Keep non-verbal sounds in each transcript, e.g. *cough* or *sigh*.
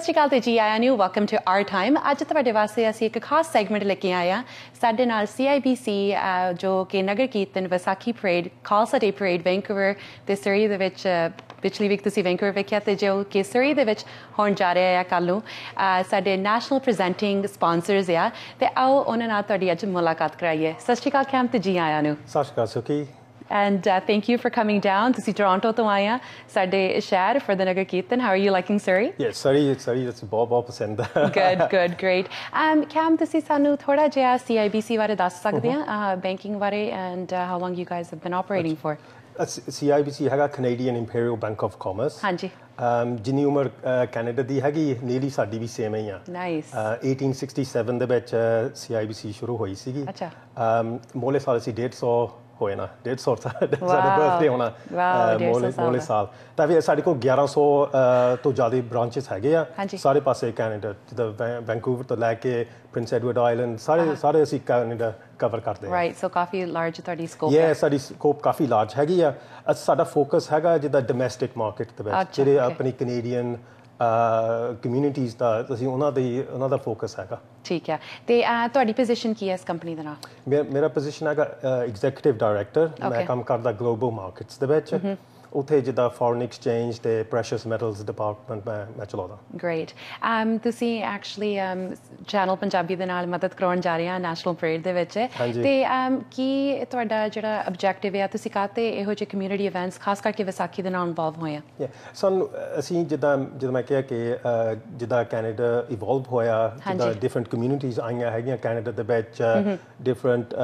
ਸਤਿ ਸ਼੍ਰੀ ਅਕਾਲ ਤੇ ਜੀ ਆਇਆਂ ਨੂੰ ਵੈਲਕਮ ਟੂ ਆਰ ਟਾਈਮ ਅੱਜ ਤੁਹਾਡੇ ਵਾਸਤੇ ਅਸੀਂ ਇੱਕ ਖਾਸ ਸੈਗਮੈਂਟ ਲੈ ਕੇ ਆਇਆ ਸਾਡੇ ਨਾਲ CIBC ਜੋ ਕਿ Nagar Kirtan Vaisakhi parade Khalsa Day parade Vancouver ਤੇ ਸਰੀ ਦੇ ਵਿੱਚ ਪਿਛਲੀ ਵੀਕ ਤੁਸੀਂ ਵੈਂਕੂਵਰ ਵੇਖਿਆ ਤੇ ਜੋ ਕਿ ਸਰੀ ਦੇ ਵਿੱਚ ਹੋਣ ਜਾ ਰਿਹਾ ਹੈ ਕੱਲ ਨੂੰ ਸਾਡੇ ਨੈਸ਼ਨਲ ਪ੍ਰੈਜ਼ੈਂਟਿੰਗ ਸਪਾਂਸਰਸ ਆ ਤੇ ਆਓ ਉਹਨਾਂ ਨਾਲ ਤੁਹਾਡੀ ਅੱਜ ਮੁਲਾਕਾਤ ਕਰਾਈਏ ਸਤਿ ਸ਼੍ਰੀ ਅਕਾਲ ਕੈਂਪ ਤੇ ਜੀ ਆਇਆਂ ਨੂੰ ਸਤਿ ਸ਼੍ਰੀ ਅਕਾਲ ਸੁਖੀ And uh, thank you for coming down. to is Toronto Tawaya Sade Ishad for the Nagar Kirtan. How are you liking Surrey? Yes, sorry, sorry, it's Bob Bob Senda. *laughs* Good, good, great. Um, Cam, this is Sanu Thora Jaya CIBC Vare Das Sagdia, banking Vare, and uh, how long you guys have been operating for? CIBC Haga Canadian Imperial Bank of Commerce. Hanji. Um, Jinny Umar uh, Canada di Hagi, nearly Sadi BCMA. Nice. 1867, uh, the batch CIBC Shuru Hoisigi. Acha. Um, Mole Salasi dates or ਹੋਏ ਨਾ 150 ਸਾਡਾ birthday ਹੋਣਾ ਮੋਲੇ ਸਾਲ ਤਾਂ ਵੀ ਸਾਡੇ ਕੋਲ 1100 ਤੋਂ ਜ਼ਿਆਦਾ ਬ੍ਰਾਂਚਸ ਹੈਗੇ ਆ ਸਾਰੇ ਪਾਸੇ ਕੈਨੇਡਾ ਜਿੱਦਾਂ ਵੈਂਕੂਵਰ ਤੋਂ ਲੈ ਕੇ ਪ੍ਰਿੰਸ ਐਡਵਰਡ ਆਇਲੈਂਡ ਸਾਰੇ ਸਾਰੇ ਅਸੀਂ ਕੈਨੇਡਾ ਕਵਰ ਕਰਦੇ ਹਾਂ ਰਾਈਟ ਸੋ ਕਾਫੀ ਲਾਰਜ ਤੁਹਾਡੀ ਸਕੋਪ ਹੈ ਯੇ ਸਾਡੀ ਸਕੋਪ ਕਾਫੀ ਲਾਰਜ ਹੈਗੀ ਆ ਸਾਡਾ ਫੋਕਸ ਹੈਗਾ ਜਿੱਦਾਂ ਡੋਮੈਸਟਿਕ ਮਾਰਕੀਟ ਦੇ ਵਿੱਚ ਜਿਹੜੇ ਆਪਣੀ ਕੈਨੇਡੀਅਨ ਕਮਿਊਨਿਟੀਜ਼ ਦਾ ਅਸੀਂ ਉਹਨਾਂ ਦੇ ਉਹਨਾਂ ਦਾ ਫੋਕਸ ਹੈਗਾ ਠੀਕ ਹੈ ਤੇ ਤੁਹਾਡੀ ਪੋਜੀਸ਼ਨ ਕੀ ਹੈ ਇਸ ਕੰਪਨੀ ਦੇ ਨਾਲ ਮੇਰਾ ਪੋਜੀਸ਼ਨ ਹੈਗਾ ਐਗਜ਼ੀਕਿਟਿਵ ਡਾਇਰੈਕਟਰ ਮੈਂ ਕੰਮ ਕਰਦਾ ਗਲੋਬਲ ਮਾਰਕੀਟਸ ਦੇ ਵਿੱਚ ਉੱਥੇ ਜਿੱਦਾਂ ਫੋਰਨ ਐਕਸਚੇਂਜ ਤੇ ਪ੍ਰੈਸ਼ੀਅਸ ਮੈਟਲਸ ਡਿਪਾਰਟਮੈਂਟ ਮੈਂ ਮੈਂ ਚਲਾਉਂਦਾ ਗ੍ਰੇਟ um ਤੁਸੀਂ ਐਕਚੁਅਲੀ ਅਮ ਚੈਨਲ ਪੰਜਾਬੀ ਦੇ ਨਾਲ ਮਦਦ ਕਰਨ ਜਾ ਰਹੇ ਆ ਨੈਸ਼ਨਲ ਪਰੇਡ ਦੇ ਵਿੱਚ ਤੇ um ਕੀ ਤੁਹਾਡਾ ਜਿਹੜਾ ਆਬਜੈਕਟਿਵ ਹੈ ਤੁਸੀਂ ਕਾਤੇ ਇਹੋ ਜਿਹੇ ਕਮਿਊਨਿਟੀ ਇਵੈਂਟਸ ਖਾਸ ਕਰਕੇ ਵਿਸਾਖੀ ਦੇ ਨਾਲ ਇਨਵੋਲਵ ਹੋਏ ਆ ਸੋ ਅਸੀਂ ਜਿੱਦਾਂ ਜਿੱਦਾਂ ਮੈਂ ਕਿਹਾ ਕਿ ਜਿੱਦਾਂ ਕੈਨੇਡਾ ਇਵੋਲਵ ਹੋਇਆ ਜਿੱਦਾਂ ਡਿਫਰੈਂਟ ਕਮਿਊਨਿਟੀਆਂ ਆਈਆਂ ਹੈਗੀਆਂ ਕੈਨੇਡਾ ਦੇ ਵਿੱਚ ਡਿਫਰੈਂਟ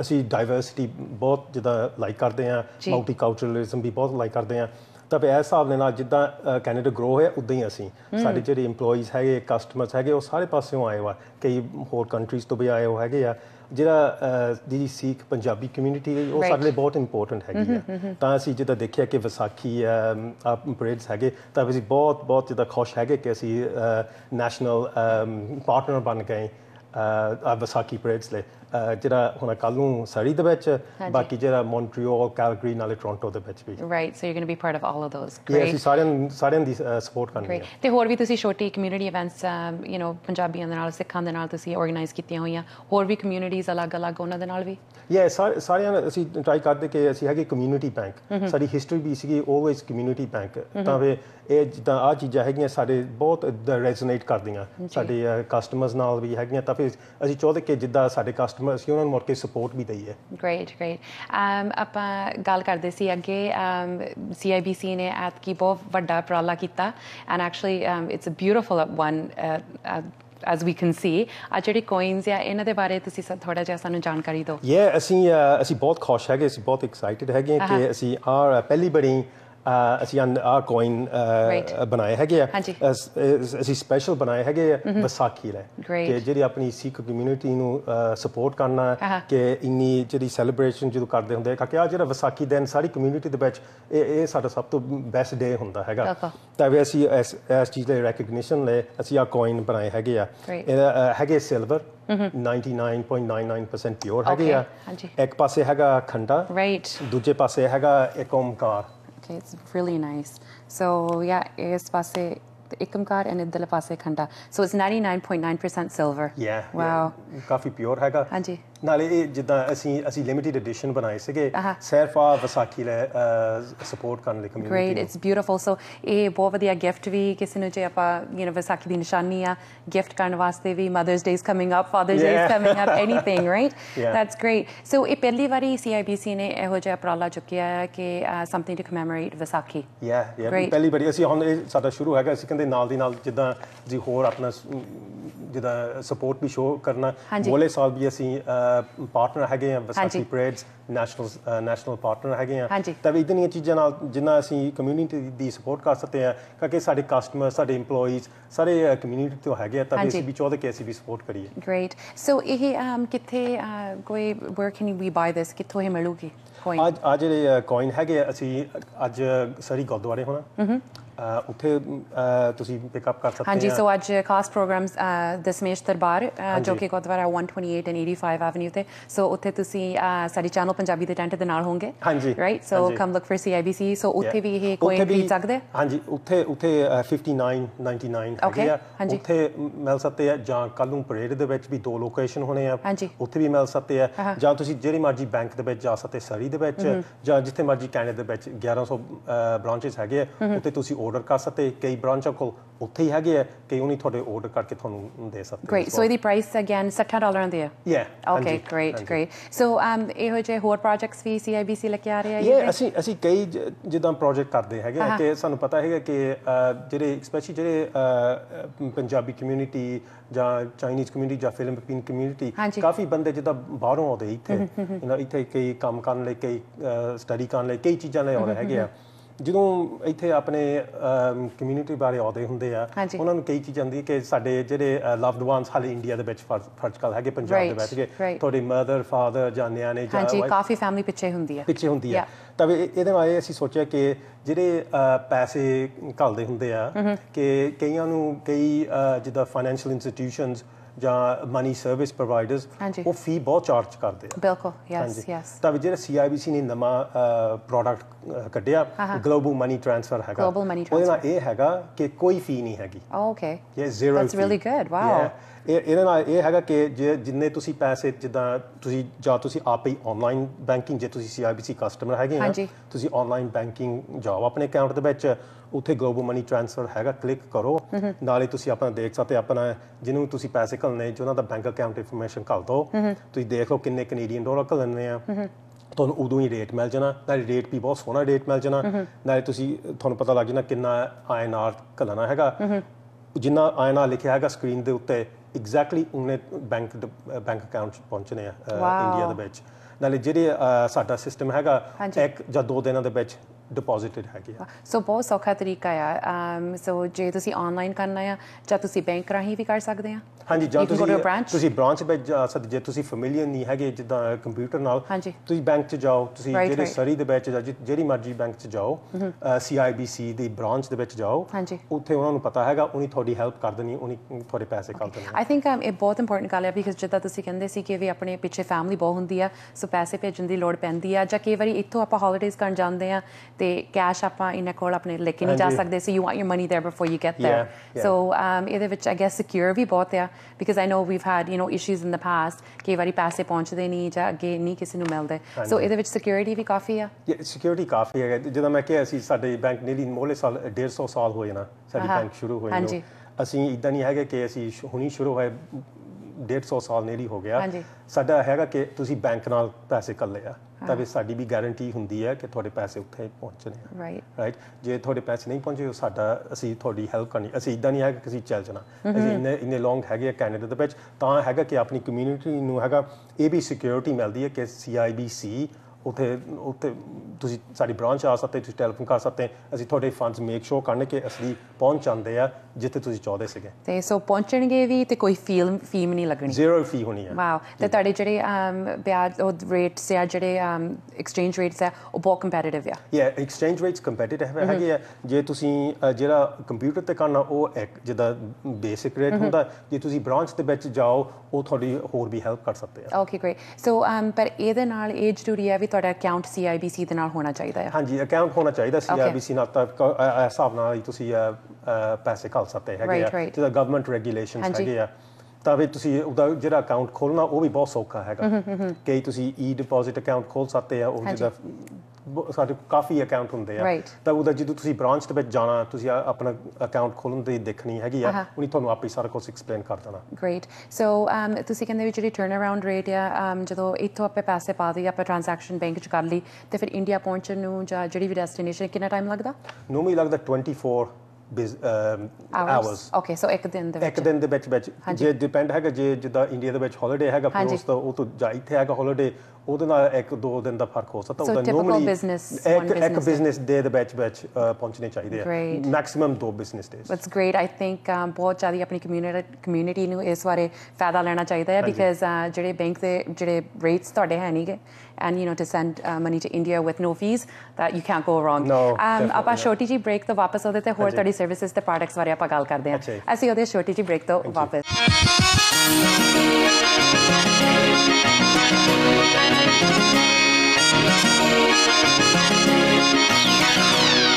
ਅਸੀਂ ਡਾਈਵਰਸਿਟੀ ਬਹੁਤ ਜਿੱਦਾਂ ਲਾਈਕ ਕਰਦੇ ਆ ਮਲਟੀਕਲਚਰਲਿਜ਼ਮ ਵੀ ਬਹੁਤ ਸਪਲਾਈ ਕਰਦੇ ਆ ਤਾਂ ਫਿਰ ਇਸ ਹਿਸਾਬ ਦੇ ਨਾਲ ਜਿੱਦਾਂ ਕੈਨੇਡਾ ਗਰੋ ਹੈ ਉਦਾਂ ਹੀ ਅਸੀਂ ਸਾਡੇ ਜਿਹੜੇ EMPLOYEES ਹੈਗੇ ਕਸਟਮਰਸ ਹੈਗੇ ਉਹ ਸਾਰੇ ਪਾਸਿਓਂ ਆਏ ਵਾ ਕਈ ਹੋਰ ਕੰਟਰੀਜ਼ ਤੋਂ ਵੀ ਆਏ ਹੋ ਹੈਗੇ ਆ ਜਿਹੜਾ ਜਿਹੜੀ ਸਿੱਖ ਪੰਜਾਬੀ ਕਮਿਊਨਿਟੀ ਹੈ ਉਹ ਸਾਡੇ ਲਈ ਬਹੁਤ ਇੰਪੋਰਟੈਂਟ ਹੈਗੀ ਹੈ ਤਾਂ ਅਸੀਂ ਜਿੱਦਾਂ ਦੇਖਿਆ ਕਿ ਵਿਸਾਖੀ ਆ ਪਰੇਡਸ ਹੈਗੇ ਤਾਂ ਅਸੀਂ ਬਹੁਤ ਬਹੁਤ ਜਿੱਦਾਂ ਖੁਸ਼ ਹੈਗੇ ਕਿ ਅਸੀਂ ਨੈਸ਼ਨਲ ਪਾਰਟਨਰ ਬਣ ਗਏ ਆ ਵਿਸਾਖੀ ਪਰੇਡਸ ਲਈ ਜਿਹੜਾ ਹੁਣ ਕੱਲ ਨੂੰ ਸਰੀ ਦੇ ਵਿੱਚ ਬਾਕੀ ਜਿਹੜਾ ਮੌਂਟਰੀਅਲ ਕੈਲਗਰੀ ਨਾਲੇ ਟੋਰਾਂਟੋ ਦੇ ਵਿੱਚ ਵੀ right so you going to be part of all of those great yes ਸਾਰਿਆਂ ਸਾਰਿਆਂ ਦੀ ਸਪੋਰਟ ਕਰਨੀ ਹੈ ਤੇ ਹੋਰ ਵੀ ਤੁਸੀਂ ਛੋਟੀ ਕਮਿਊਨਿਟੀ ਇਵੈਂਟਸ ਯੂ ਨੋ ਪੰਜਾਬੀਆਂ ਦੇ ਨਾਲ ਸਿੱਖਾਂ ਦੇ ਨਾਲ ਤੁਸੀਂ ਆਰਗੇਨਾਈਜ਼ ਕੀਤੀਆਂ ਹੋਈਆਂ ਹੋਰ ਵੀ ਕਮਿਊਨਿਟੀਆਂ ਅਲੱਗ-ਅਲੱਗ ਉਹਨਾਂ ਦੇ ਨਾਲ ਵੀ ਯੈਸ ਸਾਰਿਆਂ ਅਸੀਂ ਟਰਾਈ ਕਰਦੇ ਕਿ ਅਸੀਂ ਹੈਗੇ ਕਮਿਊਨਿਟੀ ਬੈਂਕ ਸਾਡੀ ਹਿਸਟਰੀ ਵੀ ਸੀਗੀ ਆਲਵੇਸ ਕਮਿਊਨਿਟੀ ਬੈਂਕ ਤਾਂ ਵੇ ਇਹ ਜਿੱਦਾਂ ਆ ਚੀਜ਼ਾਂ ਹੈਗੀਆਂ ਸਾਡੇ ਬਹੁਤ ਰੈਜ਼ੋਨੇਟ ਕਰਦੀਆਂ ਸਾਡੇ ਕਸਟਮਰਸ ਨਾਲ ਵੀ ਹੈਗੀਆਂ ਤਾਂ ਫਿਰ ਅਸੀਂ ਚਾਹਦੇ ਕਿ ਜਿੱਦਾਂ ਸਾਡੇ ਕਸਟਮਰ ਅਸੀਂ ਉਹਨਾਂ ਨੂੰ ਮੋਰ ਕੇ ਸਪੋਰਟ ਵੀ ਦਈਏ ਗ੍ਰੇਟ ਗ੍ਰੇਟ ਅਮ ਆਪਾਂ ਗੱਲ ਕਰਦੇ ਸੀ ਅੱਗੇ CIBC um, ਨੇ ਐਤ ਕੀ ਬਹੁਤ ਵੱਡਾ ਪ੍ਰਾਲਾ ਕੀਤਾ and actually it's a beautiful one as we can see ਆ ਜਿਹੜੇ ਕੋਇਨਸ ਆ ਇਹਨਾਂ ਦੇ ਬਾਰੇ ਤੁਸੀਂ ਥੋੜਾ ਜਿਹਾ ਸਾਨੂੰ ਜਾਣਕਾਰੀ ਦਿਓ ਯੇ ਅਸੀਂ ਅਸੀਂ ਬਹੁਤ ਖੁਸ਼ ਹੈਗੇ ਅਸੀਂ ਬਹੁਤ ਐਕਸਾਈਟਿਡ ਹੈਗੇ ਕਿ ਅਸੀਂ ਆ ਪਹਿਲੀ ਬੜੀ ਅਸੀਂ ਆ ਕੋਇਨ ਬਣਾਏ ਹੈਗੇ ਆ ਅਸੀਂ ਸਪੈਸ਼ਲ ਬਣਾਏ ਹੈਗੇ ਵਿਸਾਖੀ ਲਈ ਕਿ ਜਿਹੜੀ ਆਪਣੀ ਸਿੱਖ ਕਮਿਊਨਿਟੀ ਨੂੰ ਸਪੋਰਟ ਕਰਨਾ ਕਿ ਇੰਨੀ ਜਿਹੜੀ ਸੈਲੀਬ੍ਰੇਸ਼ਨ ਜਦੋਂ ਕਰਦੇ ਹੁੰਦੇ ਆ ਕਿ ਆ ਜਿਹੜਾ ਵਿਸਾਖੀ ਦਿਨ ਸਾਰੀ ਕਮਿਊਨਿਟੀ ਦੇ ਵਿੱਚ ਇਹ ਇਹ ਸਾਡਾ ਸਭ ਤੋਂ ਬੈਸਟ ਡੇ ਹੁੰਦਾ ਹੈਗਾ ਤਾਂ ਵੀ ਅਸੀਂ ਇਸ ਚੀਜ਼ ਲਈ ਰੈਕਗਨੀਸ਼ਨ ਲਈ ਅਸੀਂ ਆ ਕੋਇਨ ਬਣਾਏ ਹੈਗੇ ਆ ਇਹ ਹੈਗੇ ਸਿਲਵਰ 99.99% ਪਿਓਰ ਹੈਗੇ ਆ ਇੱਕ ਪਾਸੇ ਹੈਗਾ ਖੰਡਾ ਦੂਜੇ ਪਾਸੇ ਹੈਗਾ ਇੱਕ ਓਮਕਾਰ it's really nice so yeah is passe ikamkar and it's iddale passe khanda so it's 99.9% silver yeah wow yeah. coffee pure hai ga haan ਨਾਲੇ ਇਹ ਜਿੱਦਾਂ ਅਸੀਂ ਅਸੀਂ ਲਿਮਿਟਿਡ ਐਡੀਸ਼ਨ ਬਣਾਏ ਸੀਗੇ ਸਿਰਫ ਆ ਵਿਸਾਖੀ ਲਈ ਸਪੋਰਟ ਕਰਨ ਲਈ community great it's beautiful so ਇਹ ਬਹੁਤ ਵਧੀਆ ਗਿਫਟ ਵੀ ਕਿਸੇ ਨੂੰ ਜੇ ਆਪਾਂ ਯੂ نو ਵਸਾਖੀ ਦੀ ਨਿਸ਼ਾਨੀ ਆ ਗਿਫਟ ਕਰਨ ਵਾਸਤੇ ਵੀ mothers day is coming up Father's Day is coming up anything right that's great so ਇਹ ਪਹਿਲੀ ਵਾਰੀ ਸੀਆਈਬੀਸੀ ਨੇ ਇਹੋ ਜਿਹਾ ਪ੍ਰੋਲਾ ਚੁੱਕਿਆ ਹੈ ਕਿ ਸਮਥਿੰਗ ਟੂ ਕਮੈਮੋਰੇਟ ਵਸਾਖੀ ਯਾ ਯਾ ਪਹਿਲੀ ਵਾਰੀ ਅਸੀਂ ਹੁਣ ਸਾਡਾ ਸ਼ੁਰੂ ਹੈਗਾ ਅਸੀਂ ਕਹਿੰਦੇ ਨਾਲ ਦੀ ਨਾਲ ਜਿੱਦਾਂ ਜੀ ਹੋਰ ਆਪਣਾ ਜਿੱਦਾਂ ਸਪੋਰਟ ਵੀ ਸ਼ੋ ਕਰਨਾ ਬੋਲੇ ਸਾਲ ਵੀ ਅਸੀਂ ਪਾਰਟਨਰ ਹੈਗੇ ਆ Vaisakhi parades national national partner ਹੈਗੇ ਆ ਤਾਂ ਇਦਾਂ ਦੀਆਂ ਚੀਜ਼ਾਂ ਨਾਲ ਜਿੰਨਾ ਅਸੀਂ ਕਮਿਊਨਿਟੀ ਦੀ ਸਪੋਰਟ ਕਰ ਸਕਦੇ ਆ ਕਿਉਂਕਿ ਸਾਡੇ ਕਸਟਮਰ ਸਾਡੇ EMPLOYEES ਸਾਰੇ ਕਮਿਊਨਿਟੀ ਤੋਂ ਹੈਗੇ ਆ ਤਾਂ ਅਸੀਂ ਵੀ ਚਾਹਦੇ ਕਿ ਅਸੀਂ ਵੀ ਸਪੋਰਟ ਕਰੀਏ ਗ੍ਰੇਟ ਸੋ ਇਹ ਕਿੱਥੇ ਕੋਈ ਵੇਅਰ ਕੈਨ ਵੀ ਬਾਈ ਦਿਸ ਕਿੱਥੋਂ ਇਹ ਮਿਲੂਗੀ ਕੋਇਨ ਅੱਜ ਅੱਜ ਜਿਹੜੇ ਕੋਇਨ ਹੈਗੇ ਅਸੀਂ ਅੱਜ ਸਰੀ ਗੁਰਦੁਆਰੇ ਹੋਣਾ ਉੱਥੇ ਤੁਸੀਂ ਪਿਕ ਅਪ ਕਰ ਸਕਦੇ ਹਾਂ ਹਾਂਜੀ ਸੋ ਅੱਜ ਖਾਸ ਪ੍ਰੋਗਰਾਮਸ ਦਸਮੇਸ਼ ਦਰਬਾਰ ਜੋ ਕਿ ਗੁਰਦੁਆਰਾ 128 ਐਂਡ 85 ਐਵਨਿਊ ਤੇ ਸੋ ਉੱਥੇ ਤੁਸੀਂ ਸਾਡੀ ਚੈਨਲ ਪੰਜਾਬੀ ਦੇ ਟੈਂਟ ਦੇ ਨਾਲ ਹੋਵੋਗੇ right so come look for CIBC so ਉੱਥੇ ਵੀ ਇਹ ਕੋਇਨ ਵੀ ਸਕਦੇ ਹਾਂਜੀ ਉੱਥੇ ਉੱਥੇ 59.99 ਹੈ ਹਾਂਜੀ ਉੱਥੇ ਮਿਲ ਸਕਦੇ ਆ ਜਾਂ ਕੱਲ ਨੂੰ ਪਰੇਡ ਦੇ ਵਿੱਚ ਵੀ ਦੋ ਲੋਕੇਸ਼ਨ ਹੋਣੇ ਆ ਉੱਥੇ ਵੀ ਮਿਲ ਸਕਦੇ ਆ ਜਾਂ ਤੁਸੀਂ ਜਿਹੜੀ ਮਰਜ਼ੀ ਬੈਂਕ ਦੇ ਵਿੱਚ ਜਾ ਸਕਦੇ ਸਰੀ ਦੇ ਦੇ ਵਿੱਚ ਜਾਂ ਜਿੱਥੇ ਮਰਜ਼ੀ ਕੈਨੇਡਾ ਦੇ ਵਿੱਚ 1100 ਬ੍ਰਾਂਚਸ ਹੈਗੇ ਉੱਤੇ ਤੁਸੀਂ ਆਰਡਰ ਕਰ ਸਕਦੇ ਕਈ ਬ੍ਰਾਂਚਾਂ ਕੋਲ ਉੱਥੇ ਹੀ ਹੈਗੇ ਆ ਕਈ ਉਹਨੀ ਤੁਹਾਡੇ ਆਰਡਰ ਕਰਕੇ ਤੁਹਾਨੂੰ ਦੇ ਸਕਦੇ ਗ੍ਰੇਟ ਸੋ ਇਹਦੀ ਪ੍ਰਾਈਸ ਅਗੇਨ 60 ਡਾਲਰ ਦੀ ਹੈ yeah okay great great so um ਹੋ ਜੇ ਹੋਰ ਪ੍ਰੋਜੈਕਟਸ ਵੀ ਸੀਆਈਬੀਸੀ ਲੈ ਕੇ ਆ ਰਹੇ ਆ ਇਹ ਅਸੀਂ ਅਸੀਂ ਕਈ ਜਿੱਦਾਂ ਪ੍ਰੋਜੈਕਟ ਕਰਦੇ ਹੈਗੇ ਕਿ ਸਾਨੂੰ ਪਤਾ ਹੈਗਾ ਕਿ ਜਿਹੜੇ ਸਪੈਸ਼ਲੀ ਜਿਹੜੇ ਪੰਜਾਬੀ ਕਮਿਊਨਿਟੀ ਜਾਂ ਚਾਈਨੀਜ਼ ਕਮਿਊਨਿਟੀ ਜਾਂ ਪੀਨ ਕਮਿਊਨਿਟੀ ਕਾਫੀ ਬੰਦੇ ਜਿੱਦਾਂ ਬਾਹਰੋਂ ਆਉਂਦੇ ਇੱਥੇ ਇਹਨਾਂ ਇੱਥੇ ਕਈ ਕੰਮ ਕਰਨ ਲਈ ਕਈ ਸਟੱਡੀ ਕਰਨ ਲਈ ਕਈ ਚੀਜ਼ਾਂ ਲਈ ਆਉਂਦੇ ਹੈਗੇ ਆ ਜਦੋਂ ਇੱਥੇ ਆਪਣੇ ਕਮਿਊਨਿਟੀ ਬਾਰੇ ਆਉਦੇ ਹੁੰਦੇ ਆ ਉਹਨਾਂ ਨੂੰ ਕਈ ਚੀਜ਼ਾਂ ਦੀ ਕਿ ਸਾਡੇ ਜਿਹੜੇ ਲਵਡ ਵਾਂਸ ਹਾਲੇ ਇੰਡੀਆ ਦੇ ਵਿੱਚ ਫਰਜ਼ਕਲ ਹੈਗੇ ਪੰਜਾਬ ਦੇ ਵਿੱਚ ਕੇ ਤੁਹਾਡੀ ਮਦਰ ਫਾਦਰ ਜਾਂ ਨਿਆਣੇ ਜਾਂ ਹਾਂਜੀ ਕਾਫੀ ਫੈਮਿਲੀ ਪਿੱਛੇ ਹੁੰਦੀ ਹੈ ਪਿੱਛੇ ਹੁੰਦੀ ਹੈ ਤਾਂ ਇਹਦੇ ਬਾਰੇ ਅਸੀਂ ਸੋਚਿਆ ਕਿ ਜਿਹੜੇ ਪੈਸੇ ਘਲਦੇ ਹੁੰਦੇ ਆ ਕਿ ਕਈਆਂ ਨੂੰ ਕਈ ਜਿਹਦਾ ਫਾਈਨੈਂਸ਼ੀਅਲ ਇੰਸਟੀਟਿਊਸ਼ਨਸ ਜਾਂ ਮਨੀ ਸਰਵਿਸ ਪ੍ਰੋਵਾਈਡਰਸ ਉਹ ਫੀ ਬਹੁਤ ਚਾਰਜ ਕਰਦੇ ਆ ਬਿਲਕੁਲ ਯੈਸ ਯੈਸ ਤਾਂ ਵੀ ਜਿਹੜਾ ਸੀਆਈਬੀਸੀ ਨੇ ਨਵਾਂ ਪ੍ਰੋਡਕਟ ਕੱਢਿਆ ਗਲੋਬਲ ਮਨੀ ਟ੍ਰਾਂਸਫਰ ਹੈਗਾ ਗਲੋਬਲ ਮਨੀ ਟ੍ਰਾਂਸਫਰ ਇਹ ਹੈਗਾ ਕਿ ਕੋਈ ਫੀ ਨਹੀਂ ਹੈਗੀ okay yes zero fee that's really good wow ਇਹ ਇਹਦੇ ਨਾਲ ਇਹ ਹੈਗਾ ਕਿ ਜੇ ਜਿੰਨੇ ਤੁਸੀਂ ਪੈਸੇ ਜਿੱਦਾਂ ਤੁਸੀਂ ਜਾਂ ਤੁਸੀਂ ਆਪ ਹੀ ਆਨਲਾਈਨ ਬੈਂਕਿੰਗ ਜੇ ਤੁਸੀਂ ਸੀਆਰਬੀਸੀ ਕਸਟਮਰ ਹੈਗੇ ਆ ਤੁਸੀਂ ਆਨਲਾਈਨ ਬੈਂਕਿੰਗ ਜਾਓ ਆਪਣੇ ਅਕਾਊਂਟ ਦੇ ਵਿੱਚ ਉੱਥੇ ਗਲੋਬਲ ਮਨੀ ਟ੍ਰਾਂਸਫਰ ਹੈਗਾ ਕਲਿੱਕ ਕਰੋ ਨਾਲੇ ਤੁਸੀਂ ਆਪਣਾ ਦੇਖ ਸਕਦੇ ਆਪਣਾ ਜਿਹਨੂੰ ਤੁਸੀਂ ਪੈਸੇ ਘਲਨੇ ਜਿਹਨਾਂ ਦਾ ਬੈਂਕ ਅਕਾਊਂਟ ਇਨਫੋਰਮੇਸ਼ਨ ਘਲ ਦੋ ਤੁਸੀਂ ਦੇਖ ਲਓ ਕਿੰਨੇ ਕੈਨੇਡੀਅਨ ਡਾਲਰ ਘਲਨੇ ਆ ਤੁਹਾਨੂੰ ਉਦੋਂ ਹੀ ਰੇਟ ਮਿਲ ਜਾਣਾ ਨਾਲ ਰੇਟ ਵੀ ਬਹੁਤ ਸੋਹਣਾ ਰੇਟ ਮਿਲ ਜਾਣਾ ਨਾਲੇ ਤੁਸੀਂ ਤੁਹਾਨੂੰ ਪਤਾ ਲੱਗ ਜਾਣਾ ਕਿੰਨਾ ਆਈਐਨਆਰ ਘਲਣਾ ਹੈਗਾ ਜਿੰਨਾ ਆਈਐਨਆਰ ਲਿਖਿਆ ਹੈਗਾ ਸਕਰੀਨ ਦੇ ਉੱਤੇ ਐਗਜ਼ੈਕਟਲੀ ਉਹਨੇ ਬੈਂਕ ਬੈਂਕ ਅਕਾਊਂਟ ਪਹੁੰਚਨੇ ਆ ਇੰਡੀਆ ਦੇ ਵਿੱਚ ਨਾਲੇ ਜਿਹੜੇ ਸਾਡਾ ਸਿਸਟਮ ਹੈਗਾ ਇੱਕ ਜਾਂ ਦੋ ਦਿਨਾਂ ਦੇ ਵਿੱਚ ਡਿਪੋਜ਼ਿਟਡ ਹੈਗੇ ਆ ਸੋ ਬਹੁਤ ਸੌਖਾ ਤਰੀਕਾ ਆ ਸੋ ਜੇ ਤੁਸੀਂ ਆਨਲਾਈਨ ਕਰਨਾ ਆ ਜਾਂ ਤੁਸੀਂ ਬੈਂਕ ਰਾਹੀਂ ਵੀ ਕਰ ਸਕਦੇ ਆ ਹਾਂਜੀ ਜਾਂ ਤੁਸੀਂ ਤੁਸੀਂ ਬ੍ਰਾਂਚ ਵਿੱਚ ਜਾ ਸਕਦੇ ਜੇ ਤੁਸੀਂ ਫੈਮਿਲੀਅਰ ਨਹੀਂ ਹੈਗੇ ਜਿੱਦਾਂ ਕੰਪਿਊਟਰ ਨਾਲ ਤੁਸੀਂ ਬੈਂਕ 'ਚ ਜਾਓ ਤੁਸੀਂ ਜਿਹੜੇ ਸਰੀ ਦੇ ਵਿੱਚ ਜਿਹੜੀ ਮਰਜ਼ੀ ਬੈਂਕ 'ਚ ਜਾਓ ਸੀਆਈਬੀਸੀ ਦੀ ਬ੍ਰਾਂਚ ਦੇ ਵਿੱਚ ਜਾਓ ਉੱਥੇ ਉਹਨਾਂ ਨੂੰ ਪਤਾ ਹੈਗਾ ਉਹਨੀ ਤੁਹਾਡੀ ਹੈਲਪ ਕਰ ਦੇਣੀ ਉਹਨੀ ਤੁਹਾਡੇ ਪੈਸੇ ਕੱਢ ਦੇਣੇ ਆਈ ਥਿੰਕ ਇਟ ਬਹੁਤ ਇੰਪੋਰਟੈਂਟ ਗੱਲ ਹੈ ਬਿਕਾਜ਼ ਜਿੱਦਾਂ ਤੁਸੀਂ ਕਹਿੰਦੇ ਸੀ ਕਿ ਵੀ ਆਪਣੇ ਪਿੱਛੇ ਫੈਮਿਲੀ ਬਹੁਤ ਹੁੰਦੀ ਆ ਸੋ ਪੈਸੇ ਭੇਜਣ ਦੀ ਲੋੜ ਪੈਂਦੀ ਆ ਜਾਂ ਕਈ ਵਾਰੀ ਇੱਥੋਂ ਆਪਾਂ ਹੌਲੀਡੇਜ਼ ਕਰਨ ਜਾਂਦੇ ਆ ਤੇ ਕੈਸ਼ ਆਪਾਂ ਇਹਨਾਂ ਕੋਲ ਆਪਣੇ ਲੈ ਕੇ ਨਹੀਂ ਜਾ ਸਕਦੇ so you want your money there before you get there so um ਇਹਦੇ ਵਿੱਚ ਆਈ ਗੈਸ ਸਿਕਿਉਰ ਵੀ ਬਹੁਤ ਆ because I know we've had you know issues in the past ਕਿ ਵਾਰੀ ਪੈਸੇ ਪਹੁੰਚਦੇ ਨਹੀਂ ਜਾਂ ਅੱਗੇ ਨਹੀਂ ਕਿਸੇ ਨੂੰ ਮਿਲਦੇ ਸੋ ਇਹਦੇ ਵਿੱਚ ਸਿਕਿਉਰਿਟੀ ਵੀ ਕਾਫੀ ਆ ਸਿਕਿਉਰਿਟੀ ਕਾਫੀ ਹੈ ਜਦੋਂ ਮੈਂ ਕਿਹਾ ਅਸੀਂ ਸਾਡੇ ਬੈਂਕ ਨੇਲੀ ਮੋਲੇ ਸਾਲ 150 ਸਾਲ ਹੋਏ ਨਾ ਸਾਡੀ ਬੈਂਕ ਸ਼ੁਰੂ ਹੋਈ ਹਾਂਜੀ ਅਸੀਂ ਇਦਾਂ ਨਹੀਂ ਹੈਗੇ ਕਿ ਅਸੀਂ ਹੁਣੀ ਸ਼ੁਰੂ ਹੋਏ 150 ਸਾਲ ਨੇੜੇ ਹੋ ਗਿਆ ਸਾਡਾ ਹੈਗਾ ਕਿ ਤੁਸੀਂ ਬੈਂਕ ਨਾਲ ਪੈਸੇ ਕੱਲੇ ਆ ਤਾਂ ਵੀ ਸਾਡੀ ਵੀ ਗਾਰੰਟੀ ਹੁੰਦੀ ਹੈ ਕਿ ਤੁਹਾਡੇ ਪੈਸੇ ਉੱਥੇ ਪਹੁੰਚਣੇ ਰਾਈਟ ਰਾਈਟ ਜੇ ਤੁਹਾਡੇ ਪੈਸੇ ਨਹੀਂ ਪਹੁੰਚੇ ਉਹ ਸਾਡਾ ਅਸੀਂ ਤੁਹਾਡੀ ਹੈਲਪ ਕਰਨੀ ਅਸੀਂ ਇਦਾਂ ਨਹੀਂ ਹੈ ਕਿ ਅਸੀਂ ਚੱਲ ਜਾਣਾ ਅਸੀਂ ਇੰਨੇ ਇੰਨੇ ਲੌਂਗ ਹੈਗੇ ਕੈਨੇਡਾ ਦੇ ਵਿੱਚ ਤਾਂ ਹੈਗਾ ਕਿ ਆਪਣੀ ਕਮਿਊਨਿਟੀ ਨੂੰ ਹੈਗਾ ਇਹ ਵੀ ਸਿਕਿਉਰਿਟੀ ਮਿਲਦੀ ਹੈ ਕਿ ਸੀਆਈਬੀਸੀ ਉਥੇ ਉਥੇ ਤੁਸੀਂ ਸਾਡੀ ਬ੍ਰਾਂਚ ਆ ਸਕਦੇ ਤੁਸੀਂ ਟੈਲੀਫੋਨ ਕਰ ਸਕਦੇ ਅਸੀਂ ਤੁਹਾਡੇ ਫੰਡਸ ਮੇਕ ਸ਼ੋਰ ਕਰਨੇ ਕਿ ਅਸਲੀ ਪਹੁੰਚ ਜਾਂਦੇ ਆ ਜਿੱਥੇ ਤੁਸੀਂ ਚਾਹਦੇ ਸੀਗੇ ਤੇ ਸੋ ਪਹੁੰਚਣਗੇ ਵੀ ਤੇ ਕੋਈ ਫੀਮ ਫੀਮ ਨਹੀਂ ਲੱਗਣੀ ਜ਼ੀਰੋ ਫੀ ਹੋਣੀ ਆ ਵਾਓ ਤੇ ਤੁਹਾਡੇ ਜਿਹੜੇ ਬਿਆਜ ਉਹ ਰੇਟਸ ਆ ਜਿਹੜੇ ਐਕਸਚੇਂਜ ਰੇਟਸ ਆ ਉਹ ਬਹੁਤ ਕੰਪੈਟੀਟਿਵ ਆ ਯਾ ਐਕਸਚੇਂਜ ਰੇਟਸ ਕੰਪੈਟੀਟਿਵ ਹੈਗੇ ਆ ਜੇ ਤੁਸੀਂ ਜਿਹੜਾ ਕੰਪਿਊਟਰ ਤੇ ਕਰਨਾ ਉਹ ਇੱਕ ਜਿਹਦਾ ਬੇਸਿਕ ਰੇਟ ਹੁੰਦਾ ਜੇ ਤੁਸੀਂ ਬ੍ਰਾਂਚ ਦੇ ਵਿੱਚ ਜਾਓ ਉਹ ਤੁਹਾਡੀ ਹੋਰ ਵੀ ਹੈਲਪ ਕਰ ਸਕਦੇ ਆ ਓਕੇ ਗ੍ਰੇਟ ਸੋ ਪਰ ਇਹਦੇ ਨਾਲ ਇਹ ਰੀ ਆ ਵੀ ਤੁਹਾਡਾ ਅਕਾਊਂਟ CIBC ਦੇ ਨਾਲ ਹੋਣਾ ਚਾਹੀਦਾ ਹੈ ਹਾਂਜੀ ਅਕਾਊਂਟ ਹੋਣਾ ਚਾਹੀਦਾ CIBC ਨਾਲ ਤਾਂ ਹਿਸਾਬ ਨਾਲ ਹੀ ਤੁਸੀਂ ਪੈਸੇ ਘੱਲ ਸਕਦੇ ਹੈਗੇ ਆ ਦਾ ਗਵਰਨਮੈਂਟ ਰੈਗੂਲੇਸ਼ਨਸ ਹੈਗੇ ਆ ਤਾਂ ਵੀ ਤੁਸੀਂ ਉਹਦਾ ਜਿਹੜਾ ਅਕਾਊਂਟ ਖੋਲਣਾ ਉਹ ਵੀ ਬਹੁਤ ਸੌਖਾ ਹੈਗਾ ਕਿ ਤੁਸੀਂ ਈ ਡਿਪੋਜ਼ਿਟ ਅਕਾਊਂਟ ਖੋਲ ਸਕਦੇ ਆ ਉਹ ਜਿਹਦਾ ਸਾਡੇ ਕਾਫੀ ਅਕਾਊਂਟ ਹੁੰਦੇ ਆ ਤਾਂ ਉਹਦਾ ਜਦੋਂ ਤੁਸੀਂ ਬ੍ਰਾਂਚ ਦੇ ਵਿੱਚ ਜਾਣਾ ਤੁਸੀਂ ਆਪਣਾ ਅਕਾਊਂਟ ਖੋਲਣ ਦੀ ਦੇਖਣੀ ਹੈਗੀ ਆ uh-huh. ਉਹਨੇ ਤੁਹਾਨੂੰ ਆਪੇ ਸਾਰਾ ਕੁਝ ਐਕਸਪਲੇਨ ਕਰ ਦੇਣਾ ਗ੍ਰੇਟ ਸੋ ਅਮ ਤੁਸੀਂ ਕਹਿੰਦੇ ਵੀ ਜਿਹੜੀ ਟਰਨ ਅਰਾਊਂਡ ਰੇਟ ਆ um, ਜਦੋਂ ਇਥੋਂ ਆਪੇ ਪੈਸੇ ਪਾ ਦਈਏ ਆਪਾਂ ਟ੍ਰਾਂਜੈਕਸ਼ਨ ਬੈਂਕ 'ਚ ਕਰ ਲਈ ਤੇ ਫਿਰ ਇੰਡੀਆ ਪਹੁੰਚਣ ਨੂੰ ਜਾਂ ਜਿਹੜੀ ਵੀ ਡੈਸਟੀਨੇਸ਼ਨ ਕਿੰਨਾ ਟਾਈਮ ਲੱਗਦਾ ਨੋਰਮਲੀ ਲੱਗਦਾ 24 ਆਵਰਸ ਓਕੇ ਸੋ ਇੱਕ ਦਿਨ ਦੇ ਵਿੱਚ ਇੱਕ ਦਿਨ ਦੇ ਵਿੱਚ ਵਿੱਚ ਜੇ ਡਿਪੈਂਡ ਹੈਗਾ ਜੇ ਜਿੱਦਾਂ ਇੰਡੀਆ ਦੇ ਵਿੱਚ ਹੌਲੀਡੇ ਹੈਗਾ ਫਿਰ ਉਸ ਤੋਂ ਉਹ ਤੋਂ ਜਾ ਇੱਥੇ ਹੈਗਾ ਹੌਲੀਡੇ ਉਹਦੇ ਨਾਲ ਇੱਕ ਦੋ ਦਿਨ ਦਾ ਫਰਕ ਹੋ ਸਕਦਾ ਉਹਦਾ ਨੋਰਮਲੀ ਇੱਕ ਇੱਕ ਬਿਜ਼ਨਸ ਡੇ ਦੇ ਬੈਚ ਬੈਚ ਪਹੁੰਚਣੇ ਚਾਹੀਦੇ ਆ ਮੈਕਸਿਮਮ ਦੋ business days it's great I think ਬਹੁਤ ਜ਼ਿਆਦਾ ਆਪਣੀ ਕਮਿਊਨਿਟੀ ਕਮਿਊਨਿਟੀ ਨੂੰ ਇਸ ਬਾਰੇ ਫਾਇਦਾ ਲੈਣਾ ਚਾਹੀਦਾ ਹੈ ਬਿਕਾਜ਼ ਜਿਹੜੇ ਬੈਂਕ ਦੇ ਜਿਹੜੇ ਰੇਟਸ ਤੁਹਾਡੇ ਹੈ ਨਹੀਂਗੇ and you know to send uh, money to India with no fees that you can't go wrong no um ਆਪਾਂ ਛੋਟੀ ਜੀ ਬ੍ਰੇਕ ਤੋਂ ਵਾਪਸ ਆਉਂਦੇ ਤੇ ਹੋਰ ਤੁਹਾਡੀ ਸਰਵਿਸਿਜ਼ ਤੇ ਪ੍ਰੋਡਕਟਸ ਬਾਰੇ ਆਪਾਂ ਗੱਲ ਕਰਦੇ ਹਾਂ ਅਸੀਂ ਉਹਦੇ ਛੋਟੀ ਜੀ ਬ੍ਰੇਕ ਤੋਂ ਵਾਪਸ Música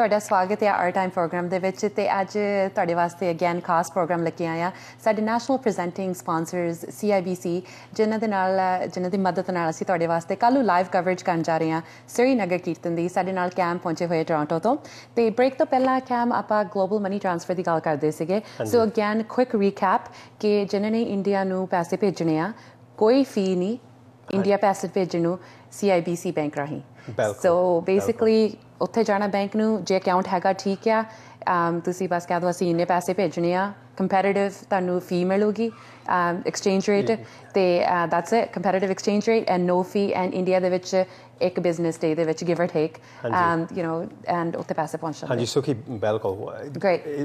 ਤੁਹਾਡਾ ਸਵਾਗਤ ਹੈ ਆਰ ਟਾਈਮ ਪ੍ਰੋਗਰਾਮ ਦੇ ਵਿੱਚ ਤੇ ਅੱਜ ਤੁਹਾਡੇ ਵਾਸਤੇ ਅਗੇਨ ਖਾਸ ਪ੍ਰੋਗਰਾਮ ਲੈ ਕੇ ਆਇਆ ਸਾਡੇ ਨੈਸ਼ਨਲ ਪ੍ਰੈਜ਼ੈਂਟਿੰਗ ਸਪਾਂਸਰਸ CIBC ਜਿਨ੍ਹਾਂ ਦੇ ਨਾਲ ਜਿਨ੍ਹਾਂ ਦੀ ਮਦਦ ਨਾਲ ਅਸੀਂ ਤੁਹਾਡੇ ਵਾਸਤੇ ਕੱਲ ਨੂੰ ਲਾਈਵ ਕਵਰੇਜ ਕਰਨ ਜਾ ਰਹੇ ਹਾਂ ਸ੍ਰੀ ਨਗਰ ਕੀਰਤਨ ਦੀ ਸਾਡੇ ਨਾਲ ਕੈਂਪ ਪਹੁੰਚੇ ਹੋਏ ਟੋਰਾਂਟੋ ਤੋਂ ਤੇ ਬ੍ਰੇਕ ਤੋਂ ਪਹਿਲਾਂ ਕੈਮ ਆਪਾਂ ਗਲੋਬਲ ਮਨੀ ਟ੍ਰਾਂਸਫਰ ਦੀ ਗੱਲ ਕਰਦੇ ਸੀਗੇ ਸੋ ਅਗੇਨ ਕੁਇਕ ਰੀਕੈਪ ਕਿ ਜਿਨ੍ਹਾਂ ਨੇ ਇੰਡੀਆ ਨੂੰ ਪੈਸੇ ਭੇਜਣੇ ਆ ਕੋਈ ਫੀ ਨਹੀਂ ਇੰਡੀਆ ਪੈਸੇ ਭੇਜਣ ਨੂੰ CIBC ਬੈਂਕ ਰਾਹੀਂ ਸੋ ਬੇਸਿਕਲੀ ਉੱਥੇ ਜਾਣਾ ਬੈਂਕ ਨੂੰ ਜੇ ਅਕਾਊਂਟ ਹੈਗਾ ਠੀਕ ਆ ਤੁਸੀਂ ਬਸ ਕਹਦੋ ਅਸੀਂ ਇੰਨੇ ਪੈਸੇ ਭੇਜਣੇ ਆ ਕੰਪੈਟੀਟਿਵ ਤੁਹਾਨੂੰ ਫੀ ਮਿਲੂਗੀ ਐਕਸਚੇਂਜ ਰੇਟ ਤੇ that's it competitive exchange rate and no fee and India ਦੇ ਵਿੱਚ ਇੱਕ ਬਿਜ਼ਨਸ ਡੇ ਦੇ ਵਿੱਚ give or take and you know and ਉੱਥੇ ਪੈਸੇ ਪਹੁੰਚ ਜਾਂਦੇ ਹਾਂਜੀ ਸੋ ਕੀ ਬੈਲ ਕੋ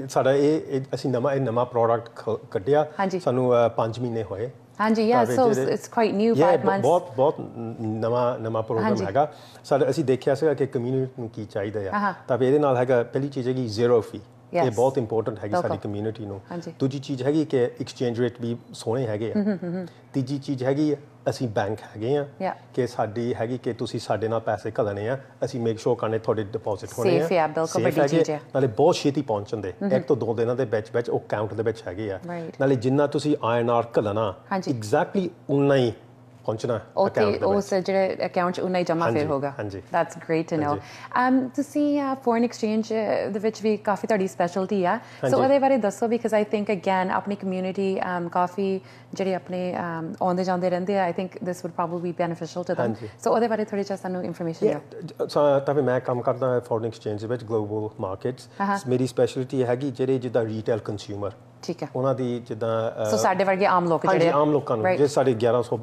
ਸਾਡਾ ਇਹ ਅਸੀਂ ਨਵਾਂ ਇਹ ਨਵਾਂ ਪ੍ਰੋਡਕਟ ਕੱਢਿਆ ਸਾਨੂੰ 5 ਮਹੀਨੇ ਹੋਏ ਹਾਂਜੀ yeah so it's quite new 5 months ਬਹੁਤ ਬਹੁਤ ਨਵਾਂ ਨਵਾਂ ਪ੍ਰੋਗਰਾਮ ਹੈਗਾ ਸਾਡੇ ਅਸੀਂ ਦੇਖਿਆ ਸੀਗਾ ਕਿ ਕਮਿਊਨਿਟੀ ਨੂੰ ਕੀ ਚਾਹੀਦਾ ਆ uh-huh. ਤਾਂ ਇਹਦੇ ਨਾਲ ਹੈਗਾ ਪਹਿਲੀ ਚੀਜ਼ ਹੈਗੀ ਜ਼ੀਰੋ ਫੀ ਇਹ ਬਹੁਤ ਇੰਪੋਰਟੈਂਟ ਹੈਗੀ ਸਾਡੀ ਕਮਿਊਨਿਟੀ ਨੂੰ ਦੂਜੀ ਚੀਜ਼ ਹੈਗੀ ਕਿ ਐਕਸਚੇਂਜ ਰੇਟ ਵੀ ਸੋਹਣੇ ਹੈਗੇ ਆ ਤੀਜੀ ਚੀਜ਼ ਹੈਗੀ ਅਸੀਂ ਬੈਂਕ ਹੈਗੇ ਆ ਕਿ ਸਾਡੀ ਹੈਗੀ ਕਿ ਤੁਸੀਂ ਸਾਡੇ ਨਾਲ ਪੈਸੇ ਘਲਣੇ ਆ ਅਸੀਂ ਮੇਕ ਸ਼ੋਰ ਕਰਨੇ ਤੁਹਾਡੇ ਡਿਪੋਜ਼ਿਟ ਹੋਣੇ ਆ ਸੇਫ ਹੈ ਬਿਲਕੁਲ ਹੈ ਨਾਲੇ ਬਹੁਤ ਛੇਤੀ ਪਹੁੰਚਣ ਦੇ ਇੱਕ ਤੋਂ ਦੋ ਦਿਨਾਂ ਦੇ ਵਿੱਚ ਵਿੱਚ ਉਹ ਕਾਊਂਟ ਦੇ ਵਿੱਚ ਹੈਗੇ ਆ ਨਾਲੇ ਜਿੰਨਾ ਤੁਸੀਂ ਆਈਐਨਆਰ ਘਲਣਾ ਐਗਜ਼ੈਕਟਲੀ ਉਨਾ ਹੀ ਪਹੁੰਚਣਾ ਅਕਾਊਂਟ ਉਹ ਉਸ ਜਿਹੜੇ ਅਕਾਊਂਟ 'ਚ ਉਹਨਾਂ ਹੀ ਜਮਾ ਫਿਰ ਹੋਗਾ that's great to know um to see foreign exchange ਦੇ ਵਿੱਚ ਵੀ ਕਾਫੀ ਤੁਹਾਡੀ ਸਪੈਸ਼ਲਟੀ ਆ ਸੋ ਉਹਦੇ ਬਾਰੇ ਦੱਸੋ ਬਿਕਾਜ਼ ਆਈ ਥਿੰਕ ਅਗੇਨ ਆਪਣੀ ਕਮਿਊਨਿਟੀ ਅਮ ਕਾਫੀ ਜਿਹੜੇ ਆਪਣੇ ਆਉਂਦੇ ਜਾਂਦੇ ਰਹਿੰਦੇ ਆ I think this would probably beneficial to them so ਉਹਦੇ ਬਾਰੇ ਥੋੜੀ ਜਿਹਾ ਸਾਨੂੰ ਇਨਫੋਰਮੇਸ਼ਨ ਦਿਓ ਸੋ ਤਾਂ ਮੈਂ ਕੰਮ ਕਰਦਾ ਫੋਰਨ ਐਕਸਚੇਂਜ ਦੇ ਵਿੱਚ ਗਲੋਬਲ ਮਾਰਕੀਟਸ ਮੇਰੀ ਸਪੈਸ਼ਲਟੀ ਹੈਗੀ ਜਿਹੜੇ ਜਿੱਦਾਂ ਰੀਟੇਲ ਕੰਜ਼ਿਊਮਰ ਠੀਕ ਹੈ ਉਹਨਾਂ ਦੀ ਜਿੱਦਾਂ ਸੋ ਸਾਡੇ ਵਰਗੇ ਆਮ ਲੋਕ ਜਿਹੜੇ ਆਮ ਲੋਕਾਂ ਨੂੰ ਜੇ ਸਾਡੇ 1100